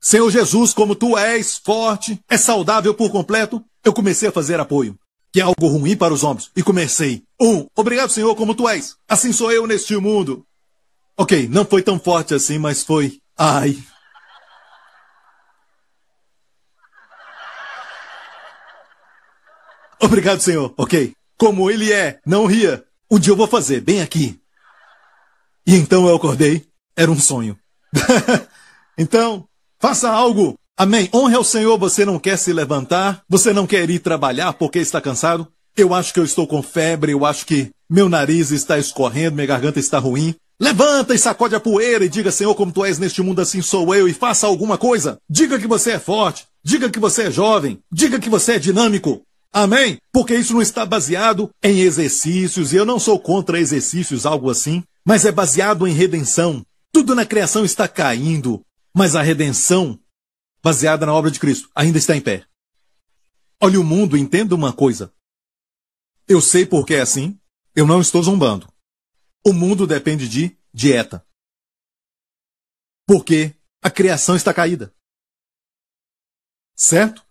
Senhor Jesus, como tu és forte, é saudável por completo, eu comecei a fazer apoio, que é algo ruim para os homens, e comecei. Um, obrigado, Senhor, como tu és. Assim sou eu neste mundo. Ok, não foi tão forte assim, mas foi. Ai. Obrigado, senhor. Ok. Como ele é, não ria. O dia eu vou fazer, bem aqui. E então eu acordei. Era um sonho. *laughs* então, faça algo. Amém. Honre ao Senhor. Você não quer se levantar? Você não quer ir trabalhar porque está cansado? Eu acho que eu estou com febre. Eu acho que meu nariz está escorrendo, minha garganta está ruim. Levanta e sacode a poeira e diga, Senhor, como tu és neste mundo, assim sou eu, e faça alguma coisa. Diga que você é forte, diga que você é jovem, diga que você é dinâmico. Amém? Porque isso não está baseado em exercícios, e eu não sou contra exercícios, algo assim, mas é baseado em redenção. Tudo na criação está caindo, mas a redenção, baseada na obra de Cristo, ainda está em pé. Olha o mundo, entenda uma coisa. Eu sei porque é assim, eu não estou zombando. O mundo depende de dieta. Porque a criação está caída. Certo?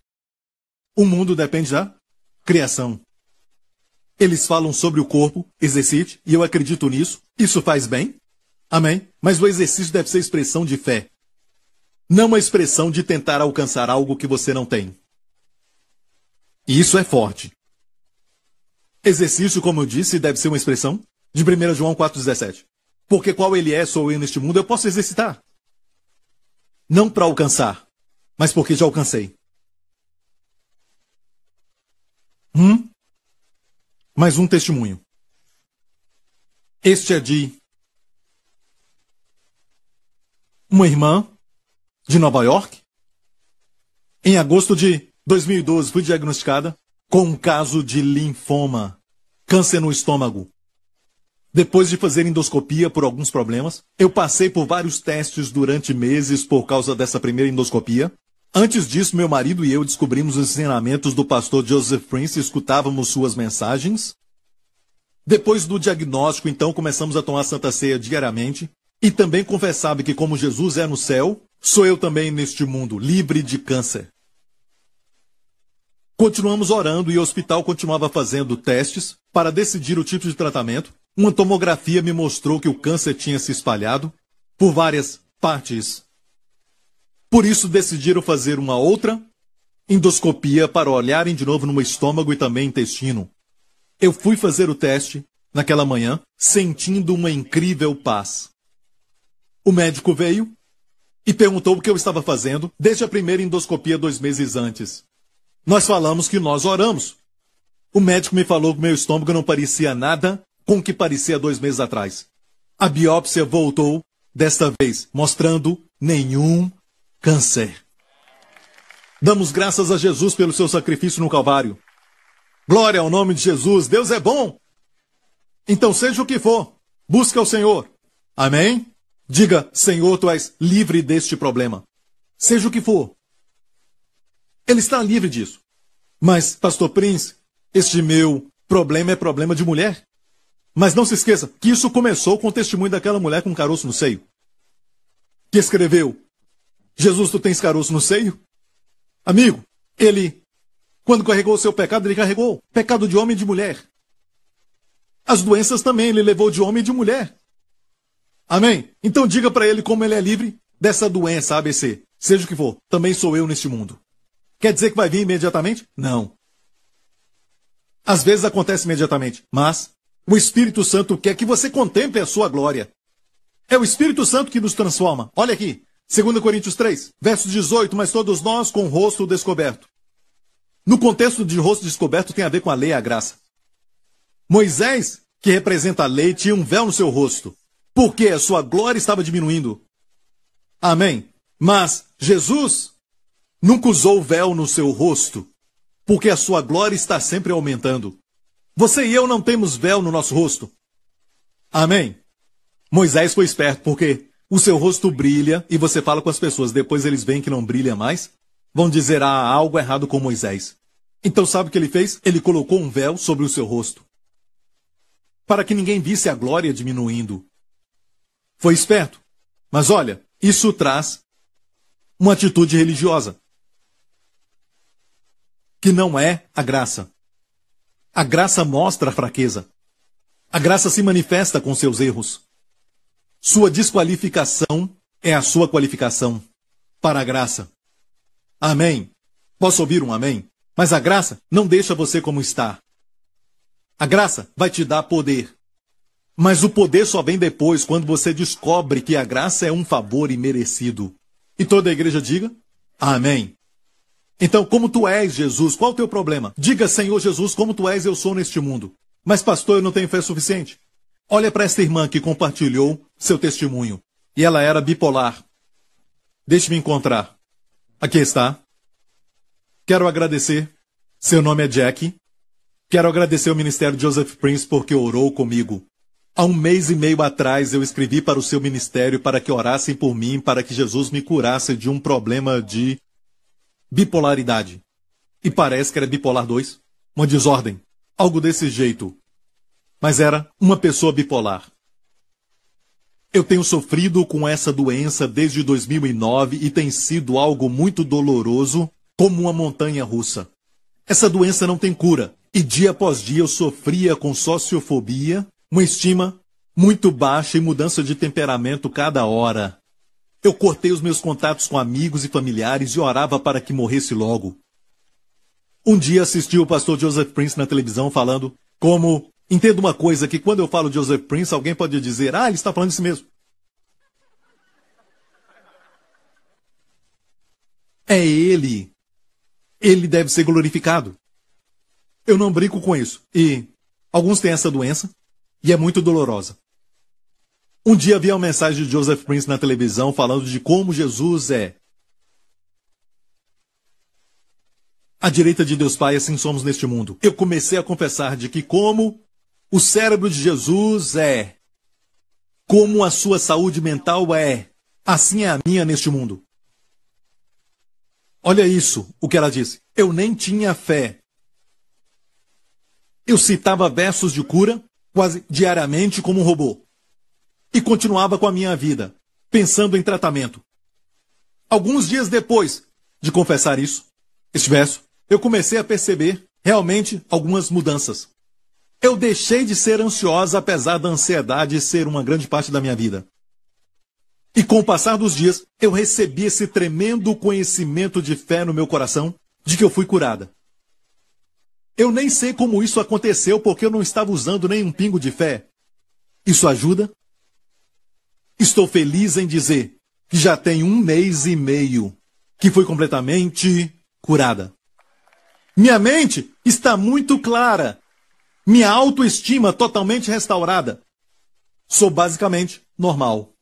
O mundo depende da criação. Eles falam sobre o corpo, exercite, e eu acredito nisso. Isso faz bem? Amém? Mas o exercício deve ser expressão de fé. Não uma expressão de tentar alcançar algo que você não tem. E isso é forte. Exercício, como eu disse, deve ser uma expressão de 1 João 4,17. Porque qual ele é, sou eu neste mundo, eu posso exercitar. Não para alcançar, mas porque já alcancei. Hum? Mais um testemunho. Este é de uma irmã de Nova York. Em agosto de 2012, fui diagnosticada com um caso de linfoma, câncer no estômago, depois de fazer endoscopia por alguns problemas, eu passei por vários testes durante meses por causa dessa primeira endoscopia. Antes disso, meu marido e eu descobrimos os ensinamentos do pastor Joseph Prince e escutávamos suas mensagens. Depois do diagnóstico, então, começamos a tomar Santa Ceia diariamente e também confessava que, como Jesus é no céu, sou eu também neste mundo, livre de câncer. Continuamos orando e o hospital continuava fazendo testes para decidir o tipo de tratamento. Uma tomografia me mostrou que o câncer tinha se espalhado por várias partes. Por isso decidiram fazer uma outra endoscopia para olharem de novo no estômago e também intestino. Eu fui fazer o teste naquela manhã, sentindo uma incrível paz. O médico veio e perguntou o que eu estava fazendo desde a primeira endoscopia dois meses antes. Nós falamos que nós oramos. O médico me falou que meu estômago não parecia nada com o que parecia dois meses atrás. A biópsia voltou, desta vez mostrando nenhum câncer. Damos graças a Jesus pelo seu sacrifício no Calvário. Glória ao nome de Jesus, Deus é bom. Então, seja o que for, busca o Senhor. Amém? Diga, Senhor, tu és livre deste problema. Seja o que for. Ele está livre disso. Mas, Pastor Prince, este meu problema é problema de mulher? Mas não se esqueça que isso começou com o testemunho daquela mulher com um caroço no seio. Que escreveu: Jesus, tu tens caroço no seio? Amigo, ele, quando carregou o seu pecado, ele carregou pecado de homem e de mulher. As doenças também ele levou de homem e de mulher. Amém? Então diga para ele como ele é livre dessa doença ABC. Seja o que for, também sou eu neste mundo. Quer dizer que vai vir imediatamente? Não. Às vezes acontece imediatamente, mas o Espírito Santo quer que você contemple a sua glória. É o Espírito Santo que nos transforma. Olha aqui, 2 Coríntios 3, verso 18, mas todos nós com o rosto descoberto. No contexto de rosto descoberto tem a ver com a lei e a graça. Moisés, que representa a lei, tinha um véu no seu rosto, porque a sua glória estava diminuindo. Amém. Mas Jesus nunca usou o véu no seu rosto, porque a sua glória está sempre aumentando. Você e eu não temos véu no nosso rosto. Amém? Moisés foi esperto, porque o seu rosto brilha e você fala com as pessoas, depois eles veem que não brilha mais, vão dizer, ah, algo errado com Moisés. Então sabe o que ele fez? Ele colocou um véu sobre o seu rosto. Para que ninguém visse a glória diminuindo. Foi esperto. Mas olha, isso traz uma atitude religiosa. Que não é a graça. A graça mostra a fraqueza. A graça se manifesta com seus erros. Sua desqualificação é a sua qualificação para a graça. Amém. Posso ouvir um amém? Mas a graça não deixa você como está. A graça vai te dar poder. Mas o poder só vem depois, quando você descobre que a graça é um favor imerecido. E toda a igreja diga: Amém. Então, como tu és, Jesus, qual o teu problema? Diga, Senhor Jesus, como tu és, eu sou neste mundo. Mas, pastor, eu não tenho fé suficiente. Olha para esta irmã que compartilhou seu testemunho. E ela era bipolar. Deixe-me encontrar. Aqui está. Quero agradecer. Seu nome é Jack. Quero agradecer ao Ministério Joseph Prince porque orou comigo. Há um mês e meio atrás eu escrevi para o seu ministério para que orassem por mim, para que Jesus me curasse de um problema de bipolaridade. E parece que era bipolar 2, uma desordem, algo desse jeito. Mas era uma pessoa bipolar. Eu tenho sofrido com essa doença desde 2009 e tem sido algo muito doloroso, como uma montanha russa. Essa doença não tem cura, e dia após dia eu sofria com sociofobia, uma estima muito baixa e mudança de temperamento cada hora. Eu cortei os meus contatos com amigos e familiares e orava para que morresse logo. Um dia assisti o pastor Joseph Prince na televisão falando como. Entendo uma coisa: que quando eu falo Joseph Prince, alguém pode dizer, ah, ele está falando isso mesmo. É ele. Ele deve ser glorificado. Eu não brinco com isso. E alguns têm essa doença e é muito dolorosa. Um dia vi uma mensagem de Joseph Prince na televisão falando de como Jesus é. A direita de Deus Pai, assim somos neste mundo. Eu comecei a confessar de que como o cérebro de Jesus é, como a sua saúde mental é, assim é a minha neste mundo. Olha isso, o que ela disse. Eu nem tinha fé. Eu citava versos de cura quase diariamente como um robô e continuava com a minha vida, pensando em tratamento. Alguns dias depois de confessar isso, este verso, eu comecei a perceber realmente algumas mudanças. Eu deixei de ser ansiosa, apesar da ansiedade ser uma grande parte da minha vida. E com o passar dos dias, eu recebi esse tremendo conhecimento de fé no meu coração de que eu fui curada. Eu nem sei como isso aconteceu porque eu não estava usando nenhum pingo de fé. Isso ajuda? Estou feliz em dizer que já tem um mês e meio que fui completamente curada. Minha mente está muito clara. Minha autoestima totalmente restaurada. Sou basicamente normal.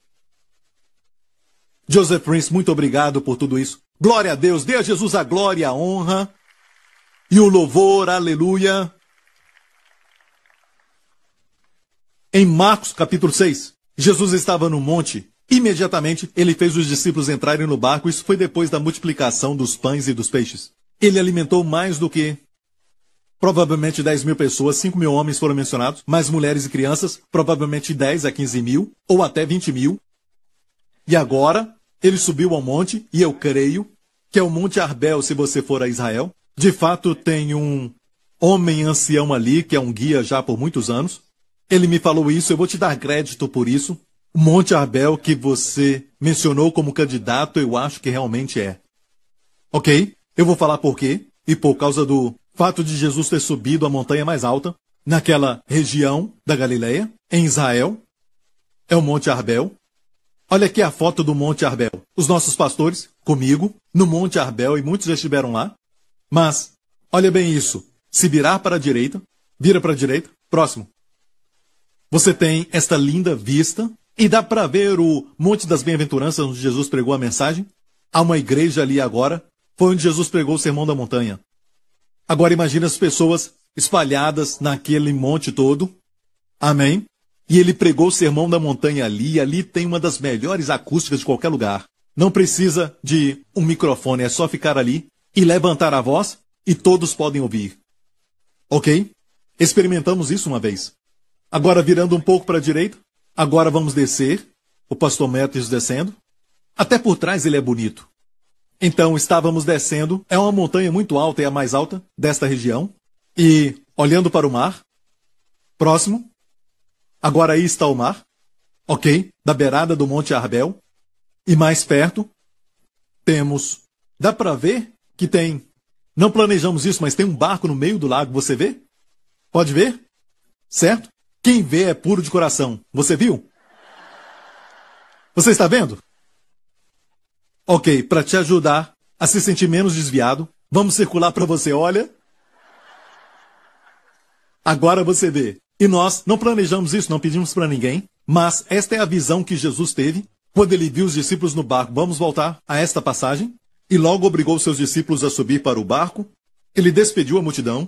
Joseph Prince, muito obrigado por tudo isso. Glória a Deus, dê a Jesus a glória, a honra e o louvor, aleluia. Em Marcos capítulo 6, Jesus estava no monte. Imediatamente, ele fez os discípulos entrarem no barco. Isso foi depois da multiplicação dos pães e dos peixes. Ele alimentou mais do que provavelmente 10 mil pessoas, 5 mil homens foram mencionados, mais mulheres e crianças, provavelmente 10 a 15 mil, ou até 20 mil. E agora, ele subiu ao monte, e eu creio que é o Monte Arbel, se você for a Israel. De fato, tem um homem ancião ali, que é um guia já por muitos anos. Ele me falou isso, eu vou te dar crédito por isso. Monte Arbel, que você mencionou como candidato, eu acho que realmente é. Ok? Eu vou falar por quê. E por causa do fato de Jesus ter subido a montanha mais alta, naquela região da Galileia, em Israel, é o Monte Arbel. Olha aqui a foto do Monte Arbel. Os nossos pastores, comigo, no Monte Arbel, e muitos já estiveram lá. Mas, olha bem isso. Se virar para a direita, vira para a direita, próximo. Você tem esta linda vista e dá para ver o Monte das Bem-aventuranças onde Jesus pregou a mensagem. Há uma igreja ali agora, foi onde Jesus pregou o Sermão da Montanha. Agora imagine as pessoas espalhadas naquele monte todo. Amém? E ele pregou o Sermão da Montanha ali, ali tem uma das melhores acústicas de qualquer lugar. Não precisa de um microfone, é só ficar ali e levantar a voz e todos podem ouvir. Ok? Experimentamos isso uma vez. Agora virando um pouco para a direita. Agora vamos descer. O pastor Métis descendo. Até por trás ele é bonito. Então estávamos descendo. É uma montanha muito alta, é a mais alta desta região. E olhando para o mar. Próximo. Agora aí está o mar. Ok. Da beirada do Monte Arbel. E mais perto temos. Dá para ver que tem. Não planejamos isso, mas tem um barco no meio do lago. Você vê? Pode ver? Certo? Quem vê é puro de coração. Você viu? Você está vendo? Ok, para te ajudar a se sentir menos desviado, vamos circular para você. Olha. Agora você vê. E nós não planejamos isso, não pedimos para ninguém, mas esta é a visão que Jesus teve quando ele viu os discípulos no barco. Vamos voltar a esta passagem? E logo obrigou seus discípulos a subir para o barco. Ele despediu a multidão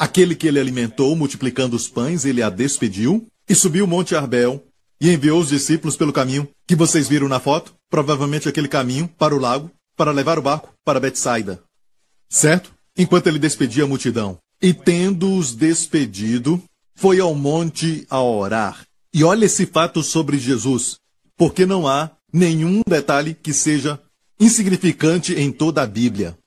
Aquele que ele alimentou, multiplicando os pães, ele a despediu e subiu o Monte Arbel e enviou os discípulos pelo caminho que vocês viram na foto, provavelmente aquele caminho para o lago, para levar o barco para Betsaida. Certo? Enquanto ele despedia a multidão. E tendo-os despedido, foi ao monte a orar. E olha esse fato sobre Jesus, porque não há nenhum detalhe que seja insignificante em toda a Bíblia.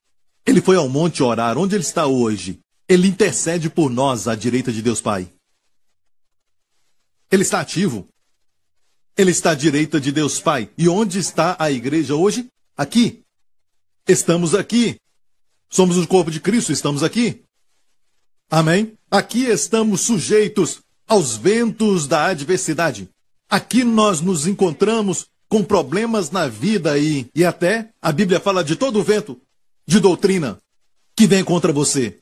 Ele foi ao monte orar, onde ele está hoje, ele intercede por nós à direita de Deus Pai. Ele está ativo. Ele está à direita de Deus Pai. E onde está a igreja hoje? Aqui. Estamos aqui. Somos o corpo de Cristo, estamos aqui. Amém? Aqui estamos sujeitos aos ventos da adversidade. Aqui nós nos encontramos com problemas na vida e, e até a Bíblia fala de todo o vento de doutrina que vem contra você.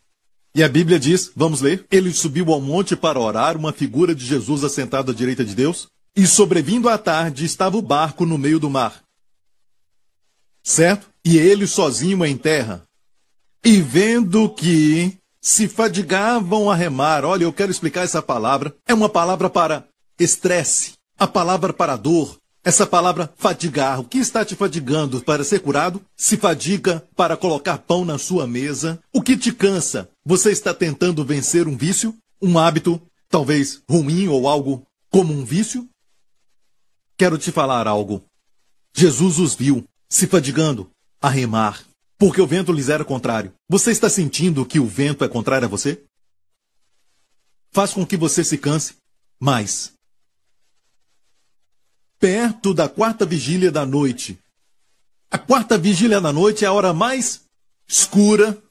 E a Bíblia diz, vamos ler, ele subiu ao monte para orar, uma figura de Jesus assentado à direita de Deus, e sobrevindo à tarde estava o barco no meio do mar. Certo? E ele sozinho em terra. E vendo que se fadigavam a remar, olha, eu quero explicar essa palavra, é uma palavra para estresse, a palavra para dor, essa palavra fadigar, o que está te fadigando para ser curado? Se fadiga para colocar pão na sua mesa? O que te cansa? Você está tentando vencer um vício? Um hábito, talvez ruim ou algo como um vício? Quero te falar algo. Jesus os viu se fadigando a remar, porque o vento lhes era contrário. Você está sentindo que o vento é contrário a você? Faz com que você se canse mais perto da quarta vigília da noite. A quarta vigília da noite é a hora mais escura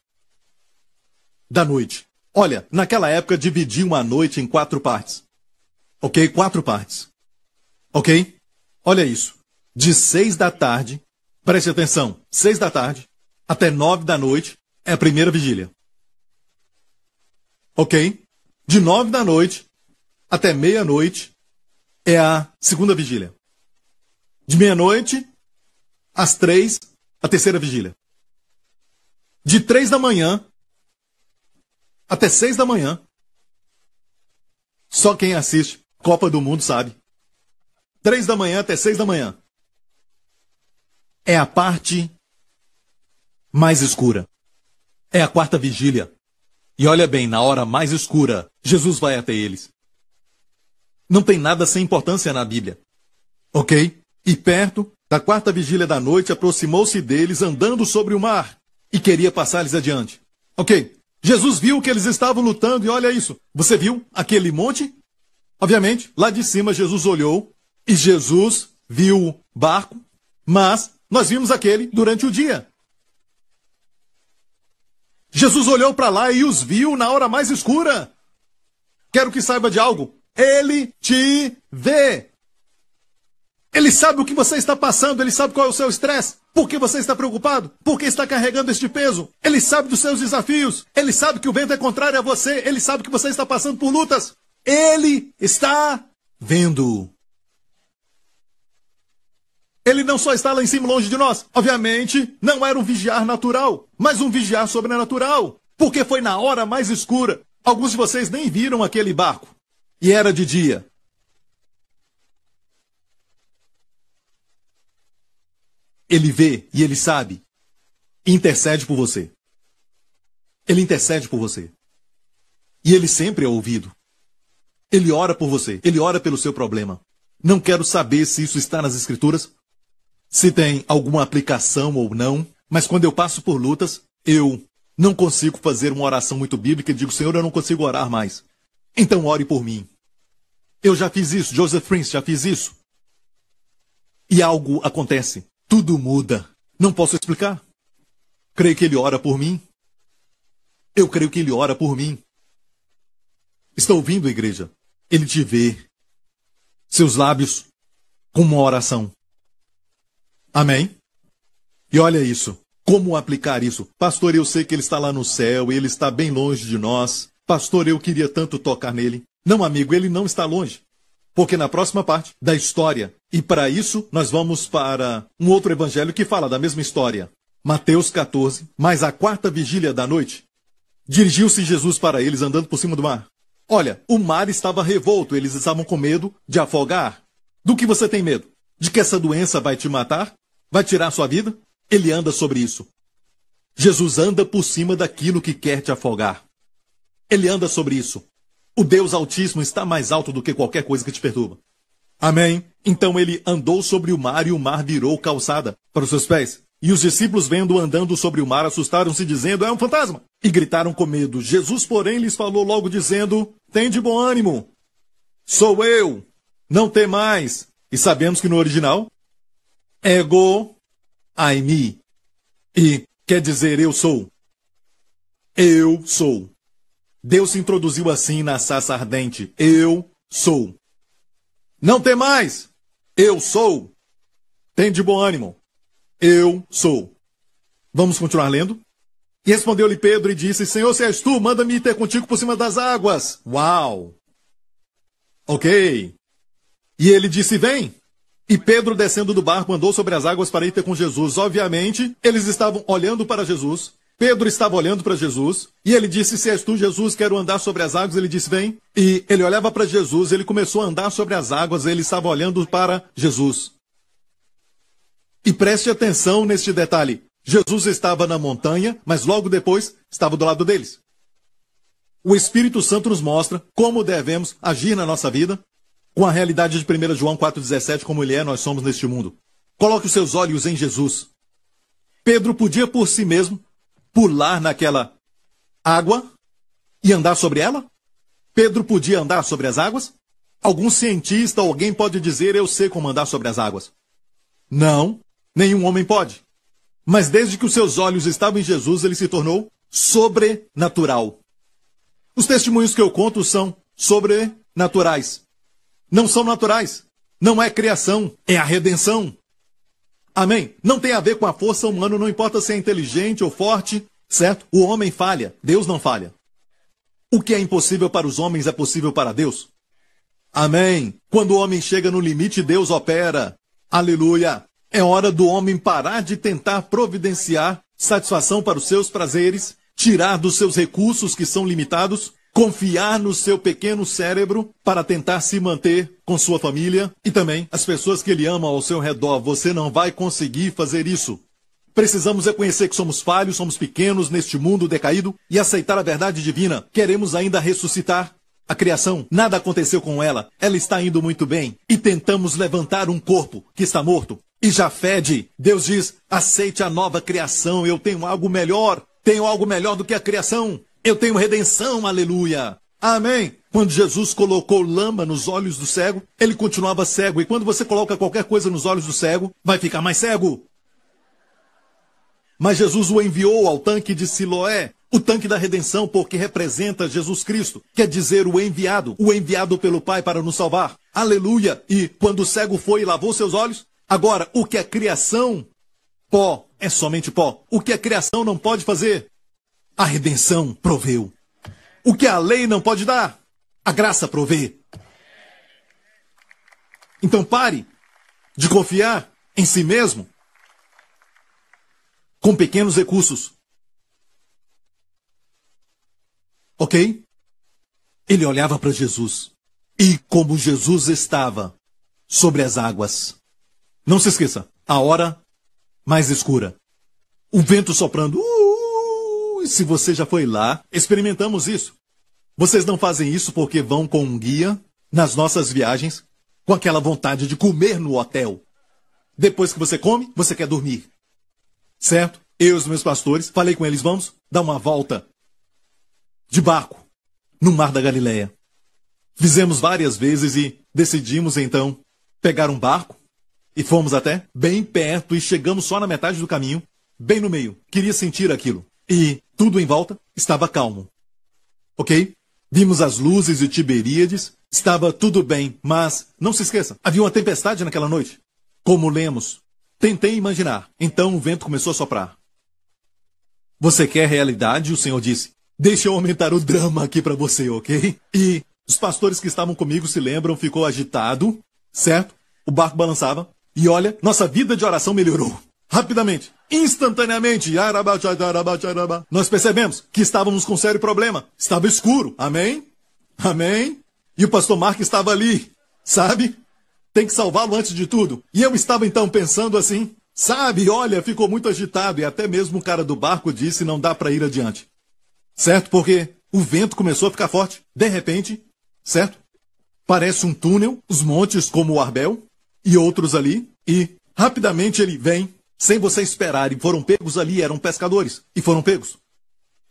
da noite. Olha, naquela época dividiam a noite em quatro partes. Ok? Quatro partes. Ok? Olha isso. De seis da tarde, preste atenção, seis da tarde até nove da noite é a primeira vigília. Ok? De nove da noite até meia-noite é a segunda vigília. De meia-noite às três, a terceira vigília. De três da manhã até seis da manhã. Só quem assiste Copa do Mundo sabe. Três da manhã até seis da manhã. É a parte mais escura. É a quarta vigília. E olha bem, na hora mais escura, Jesus vai até eles. Não tem nada sem importância na Bíblia. Ok? E perto, da quarta vigília da noite, aproximou-se deles andando sobre o mar e queria passar-lhes adiante. Ok, Jesus viu que eles estavam lutando e olha isso. Você viu aquele monte? Obviamente, lá de cima Jesus olhou e Jesus viu o barco, mas nós vimos aquele durante o dia. Jesus olhou para lá e os viu na hora mais escura. Quero que saiba de algo. Ele te vê. Ele sabe o que você está passando, ele sabe qual é o seu estresse, por que você está preocupado, por que está carregando este peso. Ele sabe dos seus desafios, ele sabe que o vento é contrário a você, ele sabe que você está passando por lutas. Ele está vendo. Ele não só está lá em cima longe de nós, obviamente, não era um vigiar natural, mas um vigiar sobrenatural, porque foi na hora mais escura. Alguns de vocês nem viram aquele barco. E era de dia. Ele vê e ele sabe. Intercede por você. Ele intercede por você. E ele sempre é ouvido. Ele ora por você, ele ora pelo seu problema. Não quero saber se isso está nas escrituras, se tem alguma aplicação ou não, mas quando eu passo por lutas, eu não consigo fazer uma oração muito bíblica e digo, Senhor, eu não consigo orar mais. Então ore por mim. Eu já fiz isso, Joseph Prince já fiz isso. E algo acontece. Tudo muda. Não posso explicar. Creio que ele ora por mim. Eu creio que ele ora por mim. Está ouvindo, igreja? Ele te vê. Seus lábios com uma oração. Amém? E olha isso. Como aplicar isso? Pastor, eu sei que ele está lá no céu e ele está bem longe de nós. Pastor, eu queria tanto tocar nele. Não, amigo, ele não está longe. Porque na próxima parte da história, e para isso nós vamos para um outro evangelho que fala da mesma história. Mateus 14, mas a quarta vigília da noite, dirigiu-se Jesus para eles andando por cima do mar. Olha, o mar estava revolto, eles estavam com medo de afogar. Do que você tem medo? De que essa doença vai te matar? Vai tirar sua vida? Ele anda sobre isso. Jesus anda por cima daquilo que quer te afogar. Ele anda sobre isso. O Deus Altíssimo está mais alto do que qualquer coisa que te perturba. Amém. Então ele andou sobre o mar e o mar virou calçada para os seus pés. E os discípulos, vendo andando sobre o mar, assustaram-se, dizendo: É um fantasma! E gritaram com medo. Jesus, porém, lhes falou logo, dizendo: Tem de bom ânimo. Sou eu. Não tem mais. E sabemos que no original, ego me E quer dizer eu sou. Eu sou. Deus se introduziu assim na sassa ardente: Eu sou. Não tem mais! Eu sou. Tem de bom ânimo. Eu sou. Vamos continuar lendo? E respondeu-lhe Pedro e disse: Senhor, se és tu, manda-me ter contigo por cima das águas. Uau! Ok. E ele disse: Vem. E Pedro, descendo do barco, andou sobre as águas para ir ter com Jesus. Obviamente, eles estavam olhando para Jesus, Pedro estava olhando para Jesus e ele disse: Se és tu, Jesus, quero andar sobre as águas. Ele disse: Vem. E ele olhava para Jesus, ele começou a andar sobre as águas, ele estava olhando para Jesus. E preste atenção neste detalhe: Jesus estava na montanha, mas logo depois estava do lado deles. O Espírito Santo nos mostra como devemos agir na nossa vida com a realidade de 1 João 4,17, como ele é, nós somos neste mundo. Coloque os seus olhos em Jesus. Pedro podia por si mesmo pular naquela água e andar sobre ela? Pedro podia andar sobre as águas? Algum cientista, alguém pode dizer eu sei como andar sobre as águas? Não, nenhum homem pode. Mas desde que os seus olhos estavam em Jesus, ele se tornou sobrenatural. Os testemunhos que eu conto são sobrenaturais. Não são naturais. Não é criação, é a redenção. Amém? Não tem a ver com a força humana, não importa se é inteligente ou forte, certo? O homem falha, Deus não falha. O que é impossível para os homens é possível para Deus. Amém. Quando o homem chega no limite, Deus opera. Aleluia. É hora do homem parar de tentar providenciar satisfação para os seus prazeres, tirar dos seus recursos que são limitados confiar no seu pequeno cérebro para tentar se manter com sua família e também as pessoas que ele ama ao seu redor. Você não vai conseguir fazer isso. Precisamos reconhecer é que somos falhos, somos pequenos neste mundo decaído e aceitar a verdade divina. Queremos ainda ressuscitar a criação. Nada aconteceu com ela. Ela está indo muito bem. E tentamos levantar um corpo que está morto e já fede. Deus diz: aceite a nova criação. Eu tenho algo melhor. Tenho algo melhor do que a criação. Eu tenho redenção, aleluia. Amém. Quando Jesus colocou lama nos olhos do cego, ele continuava cego. E quando você coloca qualquer coisa nos olhos do cego, vai ficar mais cego. Mas Jesus o enviou ao tanque de Siloé, o tanque da redenção, porque representa Jesus Cristo, quer dizer o enviado, o enviado pelo Pai para nos salvar. Aleluia! E quando o cego foi e lavou seus olhos, agora o que a criação pó é somente pó. O que a criação não pode fazer, a redenção proveu. O que a lei não pode dar, a graça provê. Então pare de confiar em si mesmo com pequenos recursos. Ok? Ele olhava para Jesus e como Jesus estava sobre as águas. Não se esqueça, a hora mais escura. O vento soprando. Uh! se você já foi lá, experimentamos isso. Vocês não fazem isso porque vão com um guia nas nossas viagens, com aquela vontade de comer no hotel. Depois que você come, você quer dormir. Certo? Eu e os meus pastores, falei com eles, vamos dar uma volta de barco no Mar da Galileia. Fizemos várias vezes e decidimos então pegar um barco e fomos até bem perto e chegamos só na metade do caminho, bem no meio. Queria sentir aquilo. E tudo em volta estava calmo. Ok? Vimos as luzes de Tiberíades, estava tudo bem, mas não se esqueça, havia uma tempestade naquela noite. Como lemos, tentei imaginar, então o vento começou a soprar. Você quer realidade? O senhor disse. Deixa eu aumentar o drama aqui para você, ok? E os pastores que estavam comigo se lembram, ficou agitado, certo? O barco balançava. E olha, nossa vida de oração melhorou. Rapidamente, instantaneamente, nós percebemos que estávamos com sério problema. Estava escuro. Amém? Amém? E o pastor Mark estava ali, sabe? Tem que salvá-lo antes de tudo. E eu estava então pensando assim, sabe? Olha, ficou muito agitado e até mesmo o cara do barco disse não dá para ir adiante. Certo? Porque o vento começou a ficar forte, de repente, certo? Parece um túnel, os montes como o Arbel e outros ali, e rapidamente ele vem sem você esperar e foram pegos ali, eram pescadores e foram pegos.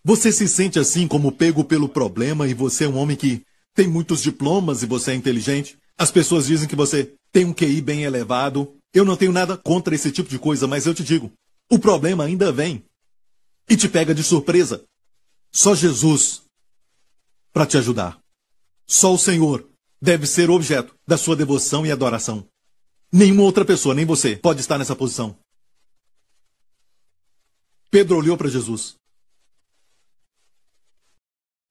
Você se sente assim como pego pelo problema e você é um homem que tem muitos diplomas e você é inteligente. As pessoas dizem que você tem um QI bem elevado. Eu não tenho nada contra esse tipo de coisa, mas eu te digo, o problema ainda vem e te pega de surpresa. Só Jesus para te ajudar. Só o Senhor deve ser objeto da sua devoção e adoração. Nenhuma outra pessoa, nem você, pode estar nessa posição. Pedro olhou para Jesus.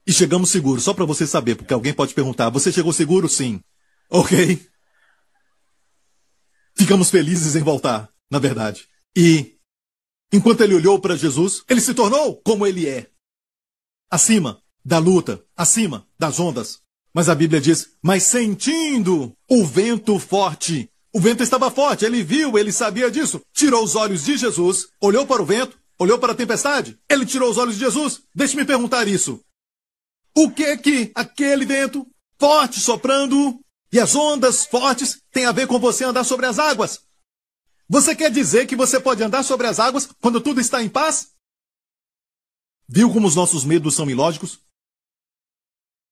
E chegamos seguros, só para você saber, porque alguém pode perguntar: você chegou seguro? Sim. Ok. Ficamos felizes em voltar, na verdade. E, enquanto ele olhou para Jesus, ele se tornou como ele é: acima da luta, acima das ondas. Mas a Bíblia diz: mas sentindo o vento forte, o vento estava forte, ele viu, ele sabia disso. Tirou os olhos de Jesus, olhou para o vento Olhou para a tempestade? Ele tirou os olhos de Jesus? Deixe-me perguntar isso. O que que aquele vento forte soprando e as ondas fortes tem a ver com você andar sobre as águas? Você quer dizer que você pode andar sobre as águas quando tudo está em paz? Viu como os nossos medos são ilógicos?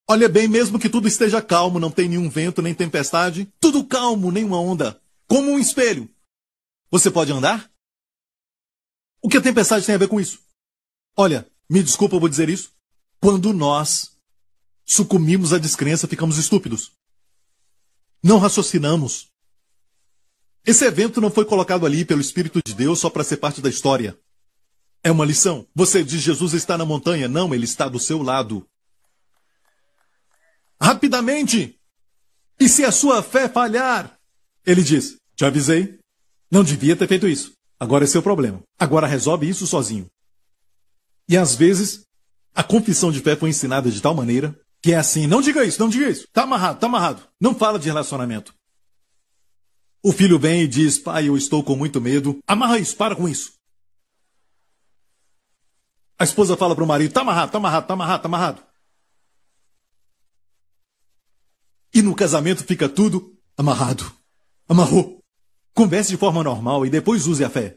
Olha bem, mesmo que tudo esteja calmo, não tem nenhum vento nem tempestade, tudo calmo, nenhuma onda, como um espelho. Você pode andar? O que a tempestade tem a ver com isso? Olha, me desculpa eu vou dizer isso. Quando nós sucumbimos à descrença, ficamos estúpidos. Não raciocinamos. Esse evento não foi colocado ali pelo Espírito de Deus só para ser parte da história. É uma lição. Você diz Jesus está na montanha. Não, ele está do seu lado. Rapidamente! E se a sua fé falhar? Ele diz: Te avisei. Não devia ter feito isso. Agora é seu problema. Agora resolve isso sozinho. E às vezes, a confissão de fé foi ensinada de tal maneira que é assim: não diga isso, não diga isso. Tá amarrado, tá amarrado. Não fala de relacionamento. O filho vem e diz: pai, eu estou com muito medo. Amarra isso, para com isso. A esposa fala para o marido: tá amarrado, tá amarrado, tá amarrado, tá amarrado. E no casamento fica tudo amarrado. Amarrou. Converse de forma normal e depois use a fé.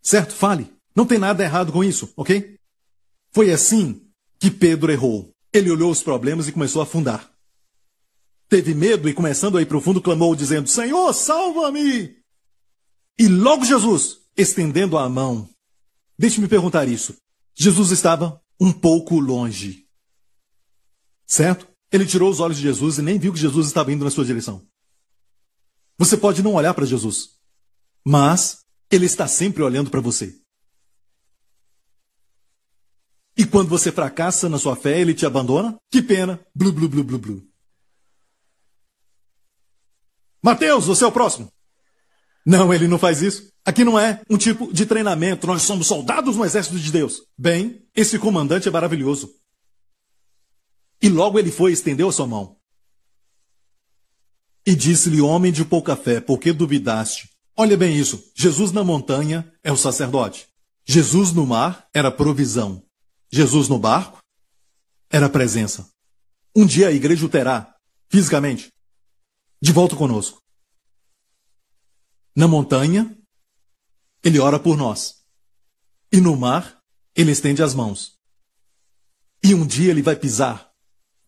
Certo? Fale. Não tem nada errado com isso, ok? Foi assim que Pedro errou. Ele olhou os problemas e começou a afundar. Teve medo e, começando a ir para o fundo, clamou, dizendo: Senhor, salva-me! E logo Jesus, estendendo a mão. Deixe-me perguntar isso. Jesus estava um pouco longe. Certo? Ele tirou os olhos de Jesus e nem viu que Jesus estava indo na sua direção. Você pode não olhar para Jesus, mas ele está sempre olhando para você. E quando você fracassa na sua fé, ele te abandona? Que pena. Blu, blu, blu, blu, blu. Mateus, você é o próximo. Não, ele não faz isso. Aqui não é um tipo de treinamento. Nós somos soldados no exército de Deus. Bem, esse comandante é maravilhoso. E logo ele foi e estendeu a sua mão. E disse-lhe, homem de pouca fé, por que duvidaste? Olha bem isso: Jesus na montanha é o sacerdote, Jesus no mar era provisão, Jesus no barco era presença. Um dia a igreja o terá, fisicamente, de volta conosco. Na montanha, ele ora por nós, e no mar, ele estende as mãos. E um dia ele vai pisar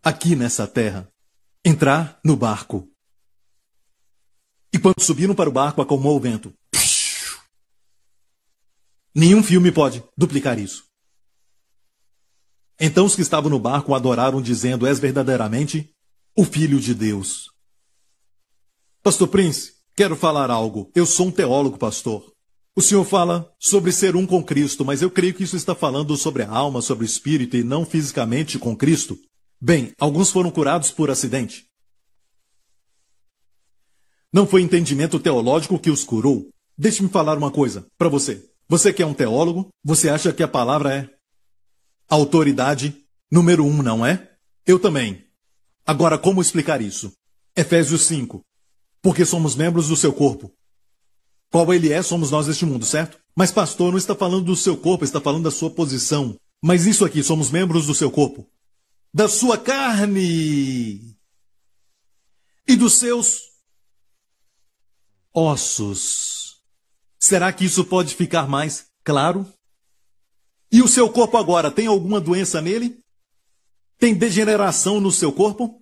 aqui nessa terra, entrar no barco e quando subiram para o barco, acalmou o vento. Nenhum filme pode duplicar isso. Então os que estavam no barco adoraram, dizendo: És verdadeiramente o Filho de Deus. Pastor Prince, quero falar algo. Eu sou um teólogo, pastor. O senhor fala sobre ser um com Cristo, mas eu creio que isso está falando sobre a alma, sobre o espírito e não fisicamente com Cristo. Bem, alguns foram curados por acidente. Não foi entendimento teológico que os curou. Deixe-me falar uma coisa para você. Você que é um teólogo, você acha que a palavra é autoridade número um, não é? Eu também. Agora, como explicar isso? Efésios 5. Porque somos membros do seu corpo. Qual ele é, somos nós neste mundo, certo? Mas, pastor, não está falando do seu corpo, está falando da sua posição. Mas isso aqui, somos membros do seu corpo. Da sua carne. E dos seus ossos. Será que isso pode ficar mais claro? E o seu corpo agora tem alguma doença nele? Tem degeneração no seu corpo?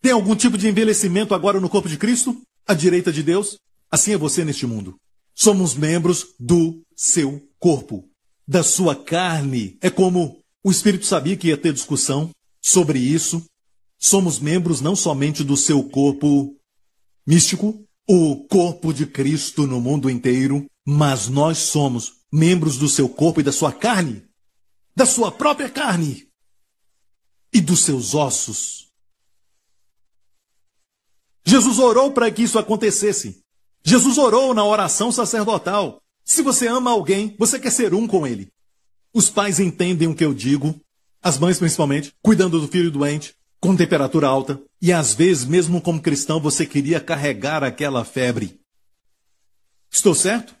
Tem algum tipo de envelhecimento agora no corpo de Cristo? À direita de Deus? Assim é você neste mundo. Somos membros do seu corpo, da sua carne. É como o Espírito sabia que ia ter discussão sobre isso. Somos membros não somente do seu corpo místico, o corpo de Cristo no mundo inteiro, mas nós somos membros do seu corpo e da sua carne, da sua própria carne e dos seus ossos. Jesus orou para que isso acontecesse. Jesus orou na oração sacerdotal. Se você ama alguém, você quer ser um com ele. Os pais entendem o que eu digo, as mães principalmente, cuidando do filho doente, com temperatura alta, e às vezes, mesmo como cristão, você queria carregar aquela febre. Estou certo?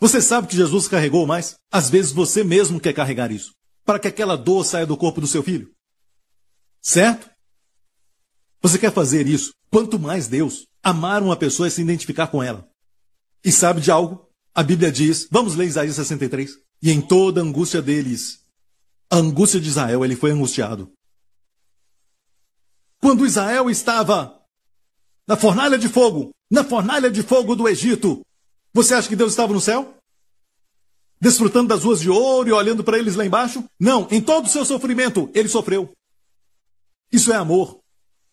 Você sabe que Jesus carregou mais? Às vezes você mesmo quer carregar isso, para que aquela dor saia do corpo do seu filho. Certo? Você quer fazer isso. Quanto mais Deus, amar uma pessoa e se identificar com ela. E sabe de algo? A Bíblia diz, vamos ler Isaías 63. E em toda a angústia deles, a angústia de Israel, ele foi angustiado quando Israel estava na fornalha de fogo, na fornalha de fogo do Egito, você acha que Deus estava no céu? Desfrutando das ruas de ouro e olhando para eles lá embaixo? Não, em todo o seu sofrimento, ele sofreu. Isso é amor.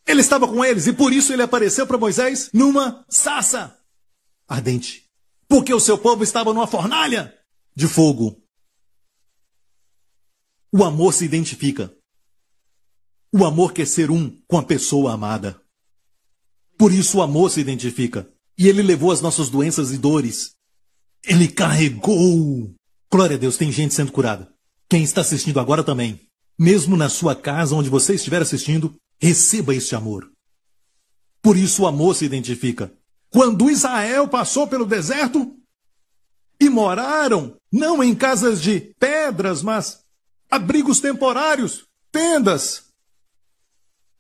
Ele estava com eles e por isso ele apareceu para Moisés numa saça ardente. Porque o seu povo estava numa fornalha de fogo. O amor se identifica. O amor quer ser um com a pessoa amada. Por isso o amor se identifica. E ele levou as nossas doenças e dores. Ele carregou. Glória a Deus, tem gente sendo curada. Quem está assistindo agora também. Mesmo na sua casa, onde você estiver assistindo, receba este amor. Por isso o amor se identifica. Quando Israel passou pelo deserto e moraram, não em casas de pedras, mas abrigos temporários, tendas,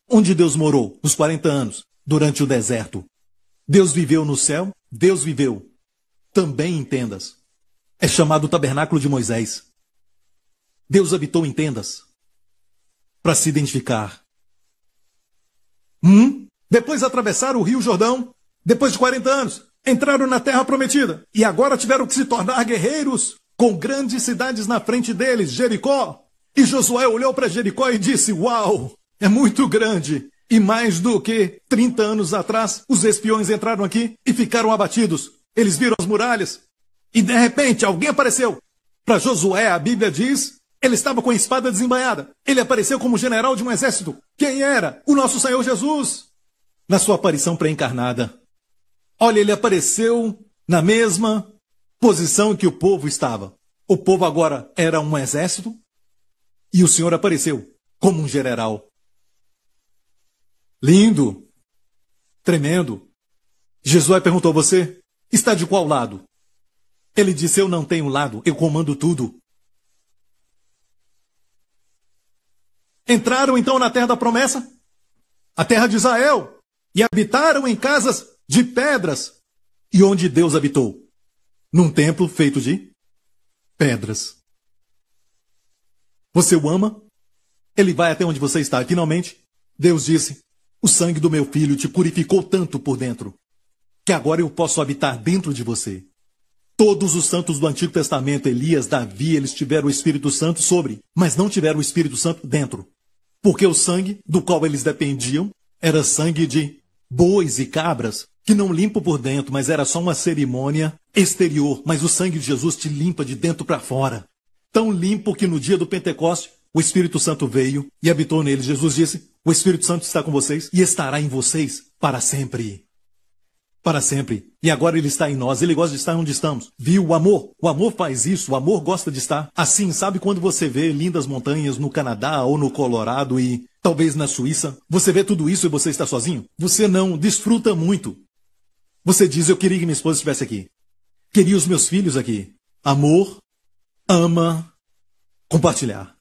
Onde Deus morou nos 40 anos, durante o deserto? Deus viveu no céu? Deus viveu. Também em tendas. É chamado tabernáculo de Moisés. Deus habitou em tendas para se identificar. Hum? Depois atravessaram o Rio Jordão, depois de 40 anos, entraram na Terra Prometida e agora tiveram que se tornar guerreiros com grandes cidades na frente deles, Jericó. E Josué olhou para Jericó e disse: Uau! é muito grande. E mais do que 30 anos atrás, os espiões entraram aqui e ficaram abatidos. Eles viram as muralhas e de repente alguém apareceu. Para Josué, a Bíblia diz, ele estava com a espada desembanhada. Ele apareceu como general de um exército. Quem era? O nosso Senhor Jesus. Na sua aparição pré-encarnada. Olha, ele apareceu na mesma posição que o povo estava. O povo agora era um exército e o Senhor apareceu como um general lindo, tremendo. Jesus perguntou a você: está de qual lado? Ele disse: Eu não tenho lado, eu comando tudo. Entraram então na terra da promessa, a terra de Israel, e habitaram em casas de pedras. E onde Deus habitou? Num templo feito de pedras. Você o ama? Ele vai até onde você está. finalmente, Deus disse: o sangue do meu filho te purificou tanto por dentro, que agora eu posso habitar dentro de você. Todos os santos do Antigo Testamento, Elias, Davi, eles tiveram o Espírito Santo sobre, mas não tiveram o Espírito Santo dentro. Porque o sangue do qual eles dependiam era sangue de bois e cabras, que não limpo por dentro, mas era só uma cerimônia exterior. Mas o sangue de Jesus te limpa de dentro para fora. Tão limpo que no dia do Pentecoste, o Espírito Santo veio e habitou nele. Jesus disse: o Espírito Santo está com vocês e estará em vocês para sempre. Para sempre. E agora ele está em nós, ele gosta de estar onde estamos. Viu o amor? O amor faz isso, o amor gosta de estar. Assim, sabe quando você vê lindas montanhas no Canadá ou no Colorado e talvez na Suíça? Você vê tudo isso e você está sozinho? Você não desfruta muito. Você diz: Eu queria que minha esposa estivesse aqui. Queria os meus filhos aqui. Amor, ama, compartilhar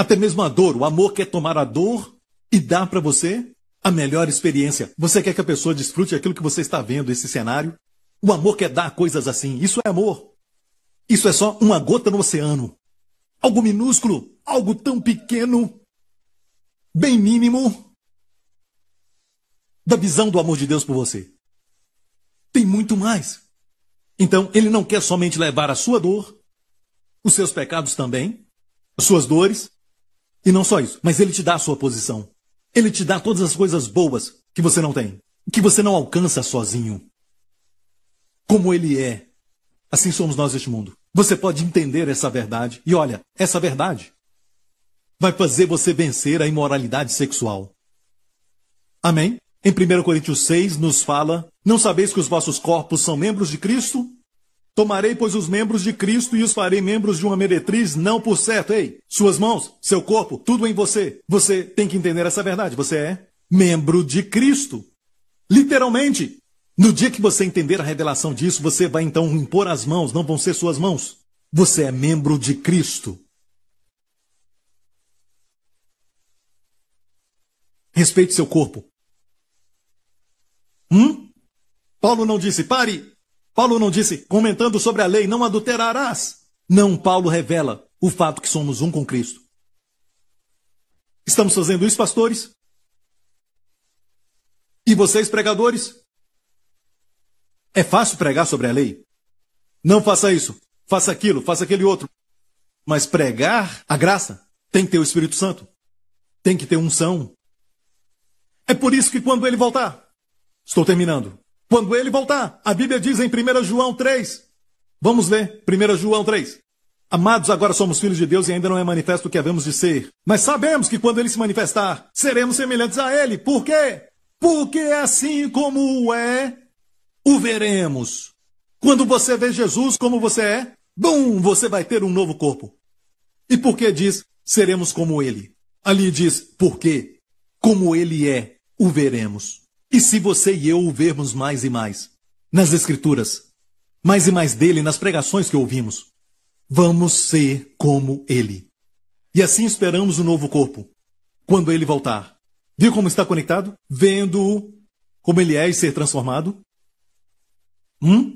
até mesmo a dor. O amor quer tomar a dor e dar para você a melhor experiência. Você quer que a pessoa desfrute aquilo que você está vendo, esse cenário? O amor quer dar coisas assim. Isso é amor. Isso é só uma gota no oceano. Algo minúsculo, algo tão pequeno, bem mínimo, da visão do amor de Deus por você. Tem muito mais. Então, ele não quer somente levar a sua dor, os seus pecados também, as suas dores, e não só isso, mas ele te dá a sua posição. Ele te dá todas as coisas boas que você não tem, que você não alcança sozinho. Como ele é. Assim somos nós neste mundo. Você pode entender essa verdade. E olha, essa verdade vai fazer você vencer a imoralidade sexual. Amém? Em 1 Coríntios 6 nos fala: Não sabeis que os vossos corpos são membros de Cristo? Tomarei, pois, os membros de Cristo e os farei membros de uma meretriz, não por certo. Ei, suas mãos, seu corpo, tudo em você. Você tem que entender essa verdade. Você é membro de Cristo. Literalmente. No dia que você entender a revelação disso, você vai então impor as mãos, não vão ser suas mãos. Você é membro de Cristo. Respeite seu corpo. Hum? Paulo não disse, pare, Paulo não disse, comentando sobre a lei, não adulterarás. Não, Paulo revela o fato que somos um com Cristo. Estamos fazendo isso, pastores? E vocês, pregadores? É fácil pregar sobre a lei? Não faça isso, faça aquilo, faça aquele outro. Mas pregar a graça tem que ter o Espírito Santo, tem que ter unção. É por isso que quando ele voltar, estou terminando, quando ele voltar, a Bíblia diz em 1 João 3. Vamos ler 1 João 3. Amados, agora somos filhos de Deus e ainda não é manifesto o que havemos de ser. Mas sabemos que quando ele se manifestar, seremos semelhantes a ele. Por quê? Porque assim como o é, o veremos. Quando você vê Jesus como você é, bum, você vai ter um novo corpo. E por que diz seremos como ele? Ali diz porque como ele é, o veremos. E se você e eu o vermos mais e mais? Nas Escrituras, mais e mais dele nas pregações que ouvimos. Vamos ser como ele. E assim esperamos o novo corpo, quando ele voltar. Viu como está conectado? vendo como ele é e ser transformado? Hum?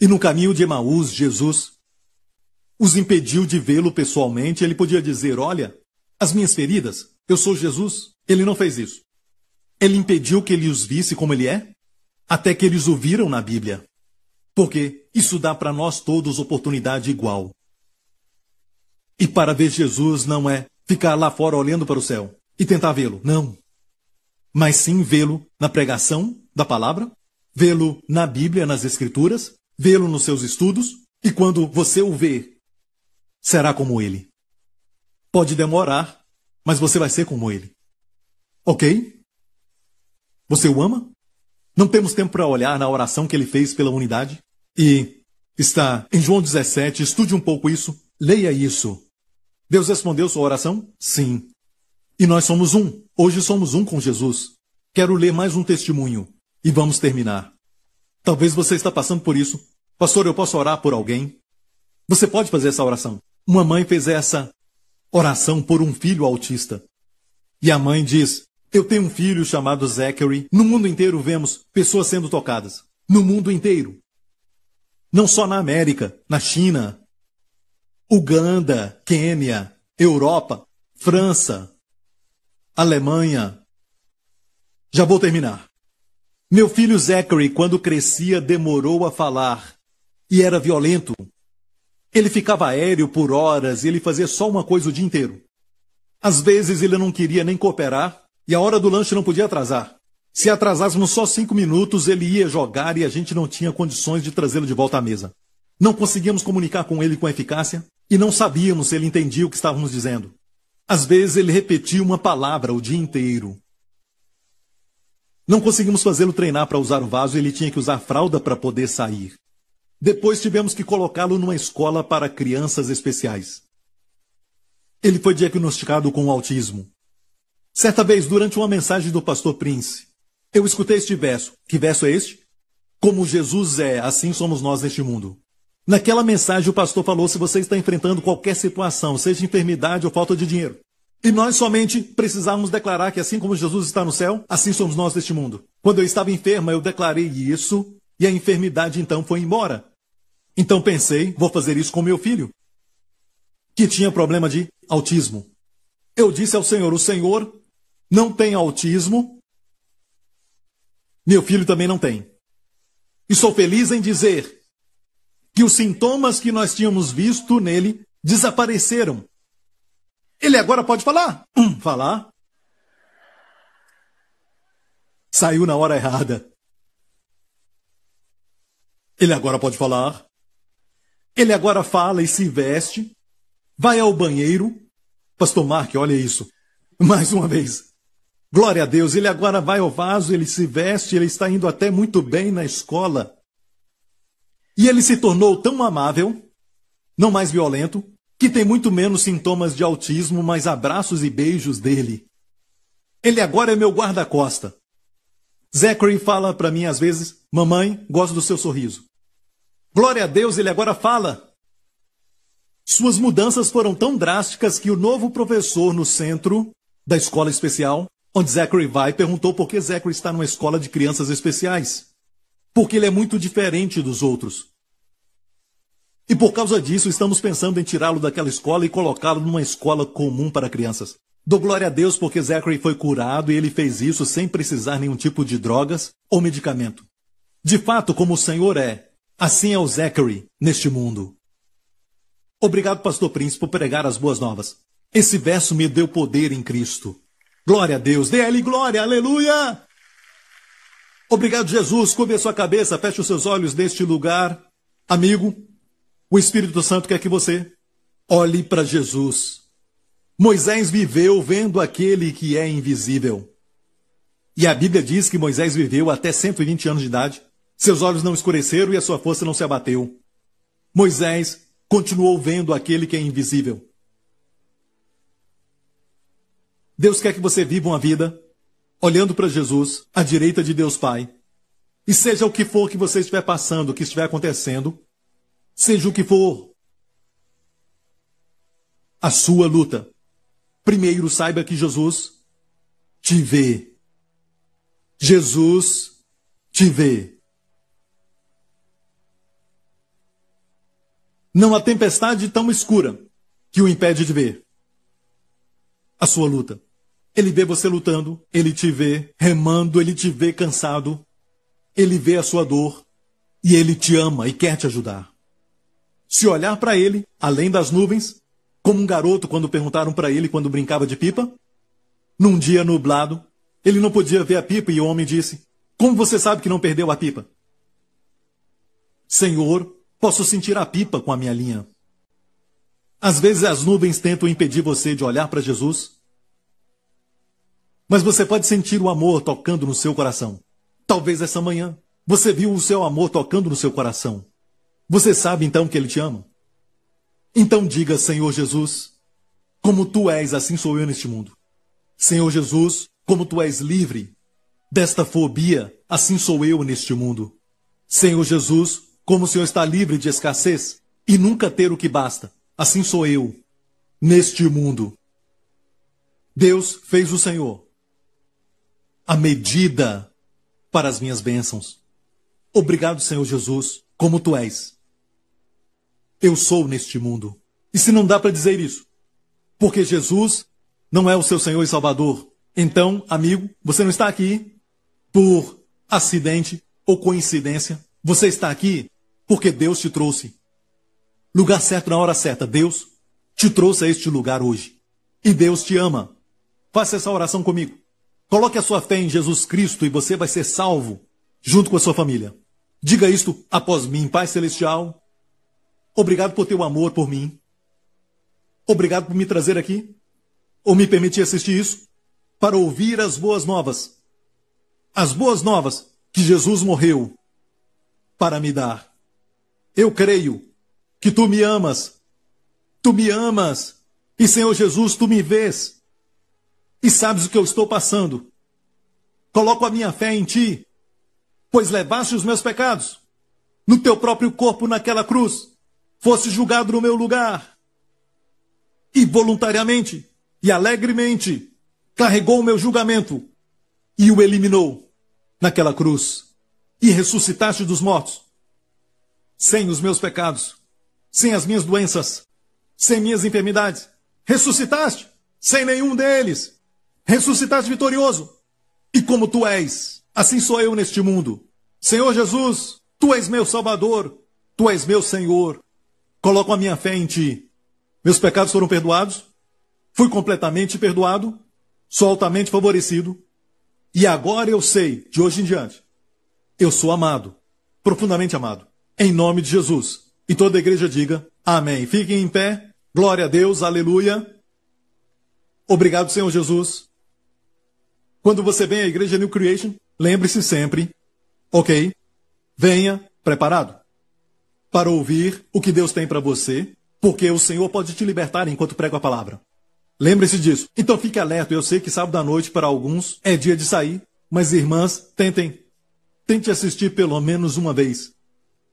E no caminho de Emaús, Jesus os impediu de vê-lo pessoalmente. Ele podia dizer: Olha, as minhas feridas, eu sou Jesus. Ele não fez isso. Ele impediu que ele os visse como ele é, até que eles o viram na Bíblia. Porque isso dá para nós todos oportunidade igual. E para ver Jesus não é ficar lá fora olhando para o céu e tentar vê-lo, não. Mas sim vê-lo na pregação da palavra, vê-lo na Bíblia, nas Escrituras, vê-lo nos seus estudos, e quando você o ver, será como ele. Pode demorar, mas você vai ser como ele. Ok? Você o ama? Não temos tempo para olhar na oração que ele fez pela unidade? E está em João 17, estude um pouco isso, leia isso. Deus respondeu sua oração? Sim. E nós somos um. Hoje somos um com Jesus. Quero ler mais um testemunho e vamos terminar. Talvez você está passando por isso. Pastor, eu posso orar por alguém? Você pode fazer essa oração. Uma mãe fez essa oração por um filho autista. E a mãe diz: eu tenho um filho chamado Zachary. No mundo inteiro vemos pessoas sendo tocadas. No mundo inteiro. Não só na América, na China, Uganda, Quênia, Europa, França, Alemanha. Já vou terminar. Meu filho Zachary, quando crescia, demorou a falar e era violento. Ele ficava aéreo por horas e ele fazia só uma coisa o dia inteiro. Às vezes ele não queria nem cooperar e a hora do lanche não podia atrasar. Se atrasássemos só cinco minutos, ele ia jogar e a gente não tinha condições de trazê-lo de volta à mesa. Não conseguíamos comunicar com ele com eficácia e não sabíamos se ele entendia o que estávamos dizendo. Às vezes ele repetia uma palavra o dia inteiro. Não conseguimos fazê-lo treinar para usar o vaso e ele tinha que usar fralda para poder sair. Depois tivemos que colocá-lo numa escola para crianças especiais. Ele foi diagnosticado com autismo. Certa vez, durante uma mensagem do pastor Prince, eu escutei este verso. Que verso é este? Como Jesus é, assim somos nós neste mundo. Naquela mensagem, o pastor falou: se você está enfrentando qualquer situação, seja enfermidade ou falta de dinheiro, e nós somente precisamos declarar que, assim como Jesus está no céu, assim somos nós neste mundo. Quando eu estava enferma, eu declarei isso e a enfermidade então foi embora. Então pensei: vou fazer isso com meu filho, que tinha problema de autismo. Eu disse ao Senhor: O Senhor não tem autismo. Meu filho também não tem. E sou feliz em dizer que os sintomas que nós tínhamos visto nele desapareceram. Ele agora pode falar? Hum, falar. Saiu na hora errada. Ele agora pode falar. Ele agora fala e se veste. Vai ao banheiro. Pastor Mark, olha isso. Mais uma vez. Glória a Deus, ele agora vai ao vaso, ele se veste, ele está indo até muito bem na escola. E ele se tornou tão amável, não mais violento, que tem muito menos sintomas de autismo, mas abraços e beijos dele. Ele agora é meu guarda-costa. Zachary fala para mim às vezes: Mamãe, gosto do seu sorriso. Glória a Deus, ele agora fala. Suas mudanças foram tão drásticas que o novo professor no centro da escola especial onde Zachary vai, perguntou por que Zachary está numa escola de crianças especiais. Porque ele é muito diferente dos outros. E por causa disso, estamos pensando em tirá-lo daquela escola e colocá-lo numa escola comum para crianças. Dou glória a Deus porque Zachary foi curado e ele fez isso sem precisar nenhum tipo de drogas ou medicamento. De fato, como o Senhor é, assim é o Zachary neste mundo. Obrigado, Pastor Príncipe, por pregar as boas novas. Esse verso me deu poder em Cristo. Glória a Deus, dê Ele glória, aleluia! Obrigado, Jesus. Cubra a sua cabeça, feche os seus olhos neste lugar. Amigo, o Espírito Santo quer que você olhe para Jesus. Moisés viveu vendo aquele que é invisível. E a Bíblia diz que Moisés viveu até 120 anos de idade. Seus olhos não escureceram e a sua força não se abateu. Moisés continuou vendo aquele que é invisível. Deus quer que você viva uma vida olhando para Jesus, à direita de Deus Pai. E seja o que for que você estiver passando, o que estiver acontecendo, seja o que for a sua luta, primeiro saiba que Jesus te vê. Jesus te vê. Não há tempestade tão escura que o impede de ver a sua luta. Ele vê você lutando, ele te vê remando, ele te vê cansado, ele vê a sua dor e ele te ama e quer te ajudar. Se olhar para ele, além das nuvens, como um garoto quando perguntaram para ele quando brincava de pipa, num dia nublado, ele não podia ver a pipa e o homem disse: Como você sabe que não perdeu a pipa? Senhor, posso sentir a pipa com a minha linha. Às vezes as nuvens tentam impedir você de olhar para Jesus mas você pode sentir o amor tocando no seu coração. Talvez essa manhã você viu o seu amor tocando no seu coração. Você sabe então que ele te ama? Então diga, Senhor Jesus, como tu és, assim sou eu neste mundo. Senhor Jesus, como tu és livre desta fobia, assim sou eu neste mundo. Senhor Jesus, como o Senhor está livre de escassez e nunca ter o que basta, assim sou eu neste mundo. Deus fez o Senhor a medida para as minhas bênçãos. Obrigado, Senhor Jesus, como tu és. Eu sou neste mundo. E se não dá para dizer isso, porque Jesus não é o seu Senhor e Salvador, então, amigo, você não está aqui por acidente ou coincidência. Você está aqui porque Deus te trouxe. Lugar certo na hora certa. Deus te trouxe a este lugar hoje. E Deus te ama. Faça essa oração comigo. Coloque a sua fé em Jesus Cristo e você vai ser salvo junto com a sua família. Diga isto após mim, Pai Celestial. Obrigado por teu amor por mim. Obrigado por me trazer aqui, ou me permitir assistir isso, para ouvir as boas novas. As boas novas que Jesus morreu para me dar. Eu creio que tu me amas. Tu me amas. E Senhor Jesus, tu me vês e sabes o que eu estou passando. Coloco a minha fé em ti, pois levaste os meus pecados no teu próprio corpo naquela cruz, fosse julgado no meu lugar. E voluntariamente e alegremente carregou o meu julgamento e o eliminou naquela cruz. E ressuscitaste dos mortos, sem os meus pecados, sem as minhas doenças, sem minhas enfermidades. Ressuscitaste sem nenhum deles ressuscitaste vitorioso. E como tu és, assim sou eu neste mundo. Senhor Jesus, tu és meu Salvador, tu és meu Senhor. Coloco a minha fé em ti. Meus pecados foram perdoados, fui completamente perdoado, sou altamente favorecido. E agora eu sei, de hoje em diante, eu sou amado, profundamente amado, em nome de Jesus. E toda a igreja diga amém. Fiquem em pé, glória a Deus, aleluia. Obrigado, Senhor Jesus, quando você vem à igreja New Creation, lembre-se sempre, ok, venha preparado para ouvir o que Deus tem para você, porque o Senhor pode te libertar enquanto prego a palavra. Lembre-se disso. Então fique alerta. Eu sei que sábado à noite para alguns é dia de sair, mas irmãs, tentem. Tente assistir pelo menos uma vez.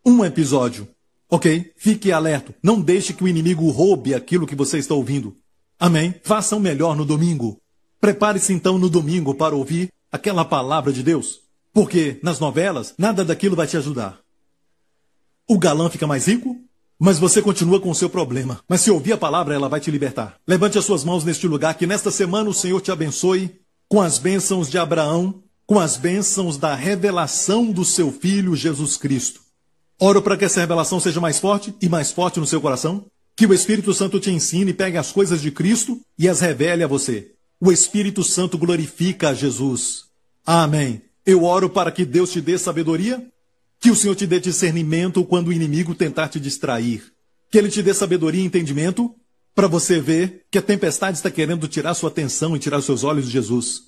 Um episódio. Ok? Fique alerta. Não deixe que o inimigo roube aquilo que você está ouvindo. Amém? Façam melhor no domingo. Prepare-se então no domingo para ouvir aquela palavra de Deus, porque nas novelas nada daquilo vai te ajudar. O galã fica mais rico, mas você continua com o seu problema. Mas se ouvir a palavra, ela vai te libertar. Levante as suas mãos neste lugar, que nesta semana o Senhor te abençoe com as bênçãos de Abraão, com as bênçãos da revelação do seu filho Jesus Cristo. Oro para que essa revelação seja mais forte e mais forte no seu coração, que o Espírito Santo te ensine, pegue as coisas de Cristo e as revele a você. O Espírito Santo glorifica a Jesus. Amém. Eu oro para que Deus te dê sabedoria, que o Senhor te dê discernimento quando o inimigo tentar te distrair, que ele te dê sabedoria e entendimento para você ver que a tempestade está querendo tirar sua atenção e tirar seus olhos de Jesus.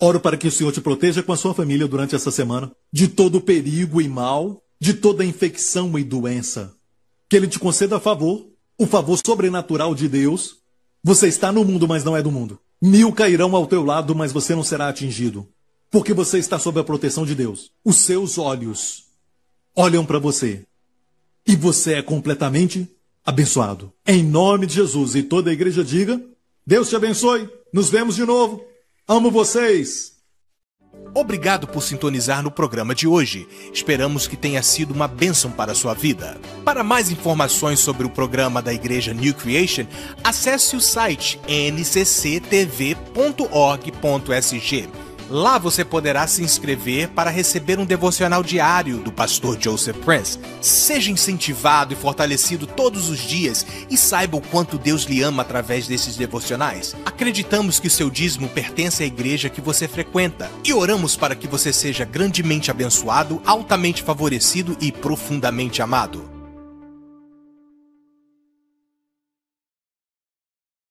Oro para que o Senhor te proteja com a sua família durante essa semana, de todo perigo e mal, de toda infecção e doença. Que ele te conceda favor, o favor sobrenatural de Deus. Você está no mundo, mas não é do mundo. Mil cairão ao teu lado, mas você não será atingido, porque você está sob a proteção de Deus. Os seus olhos olham para você e você é completamente abençoado. Em nome de Jesus e toda a igreja diga: Deus te abençoe. Nos vemos de novo. Amo vocês. Obrigado por sintonizar no programa de hoje. Esperamos que tenha sido uma bênção para a sua vida. Para mais informações sobre o programa da Igreja New Creation, acesse o site ncctv.org.sg Lá você poderá se inscrever para receber um devocional diário do pastor Joseph Prince. Seja incentivado e fortalecido todos os dias e saiba o quanto Deus lhe ama através desses devocionais. Acreditamos que o seu dízimo pertence à igreja que você frequenta e oramos para que você seja grandemente abençoado, altamente favorecido e profundamente amado.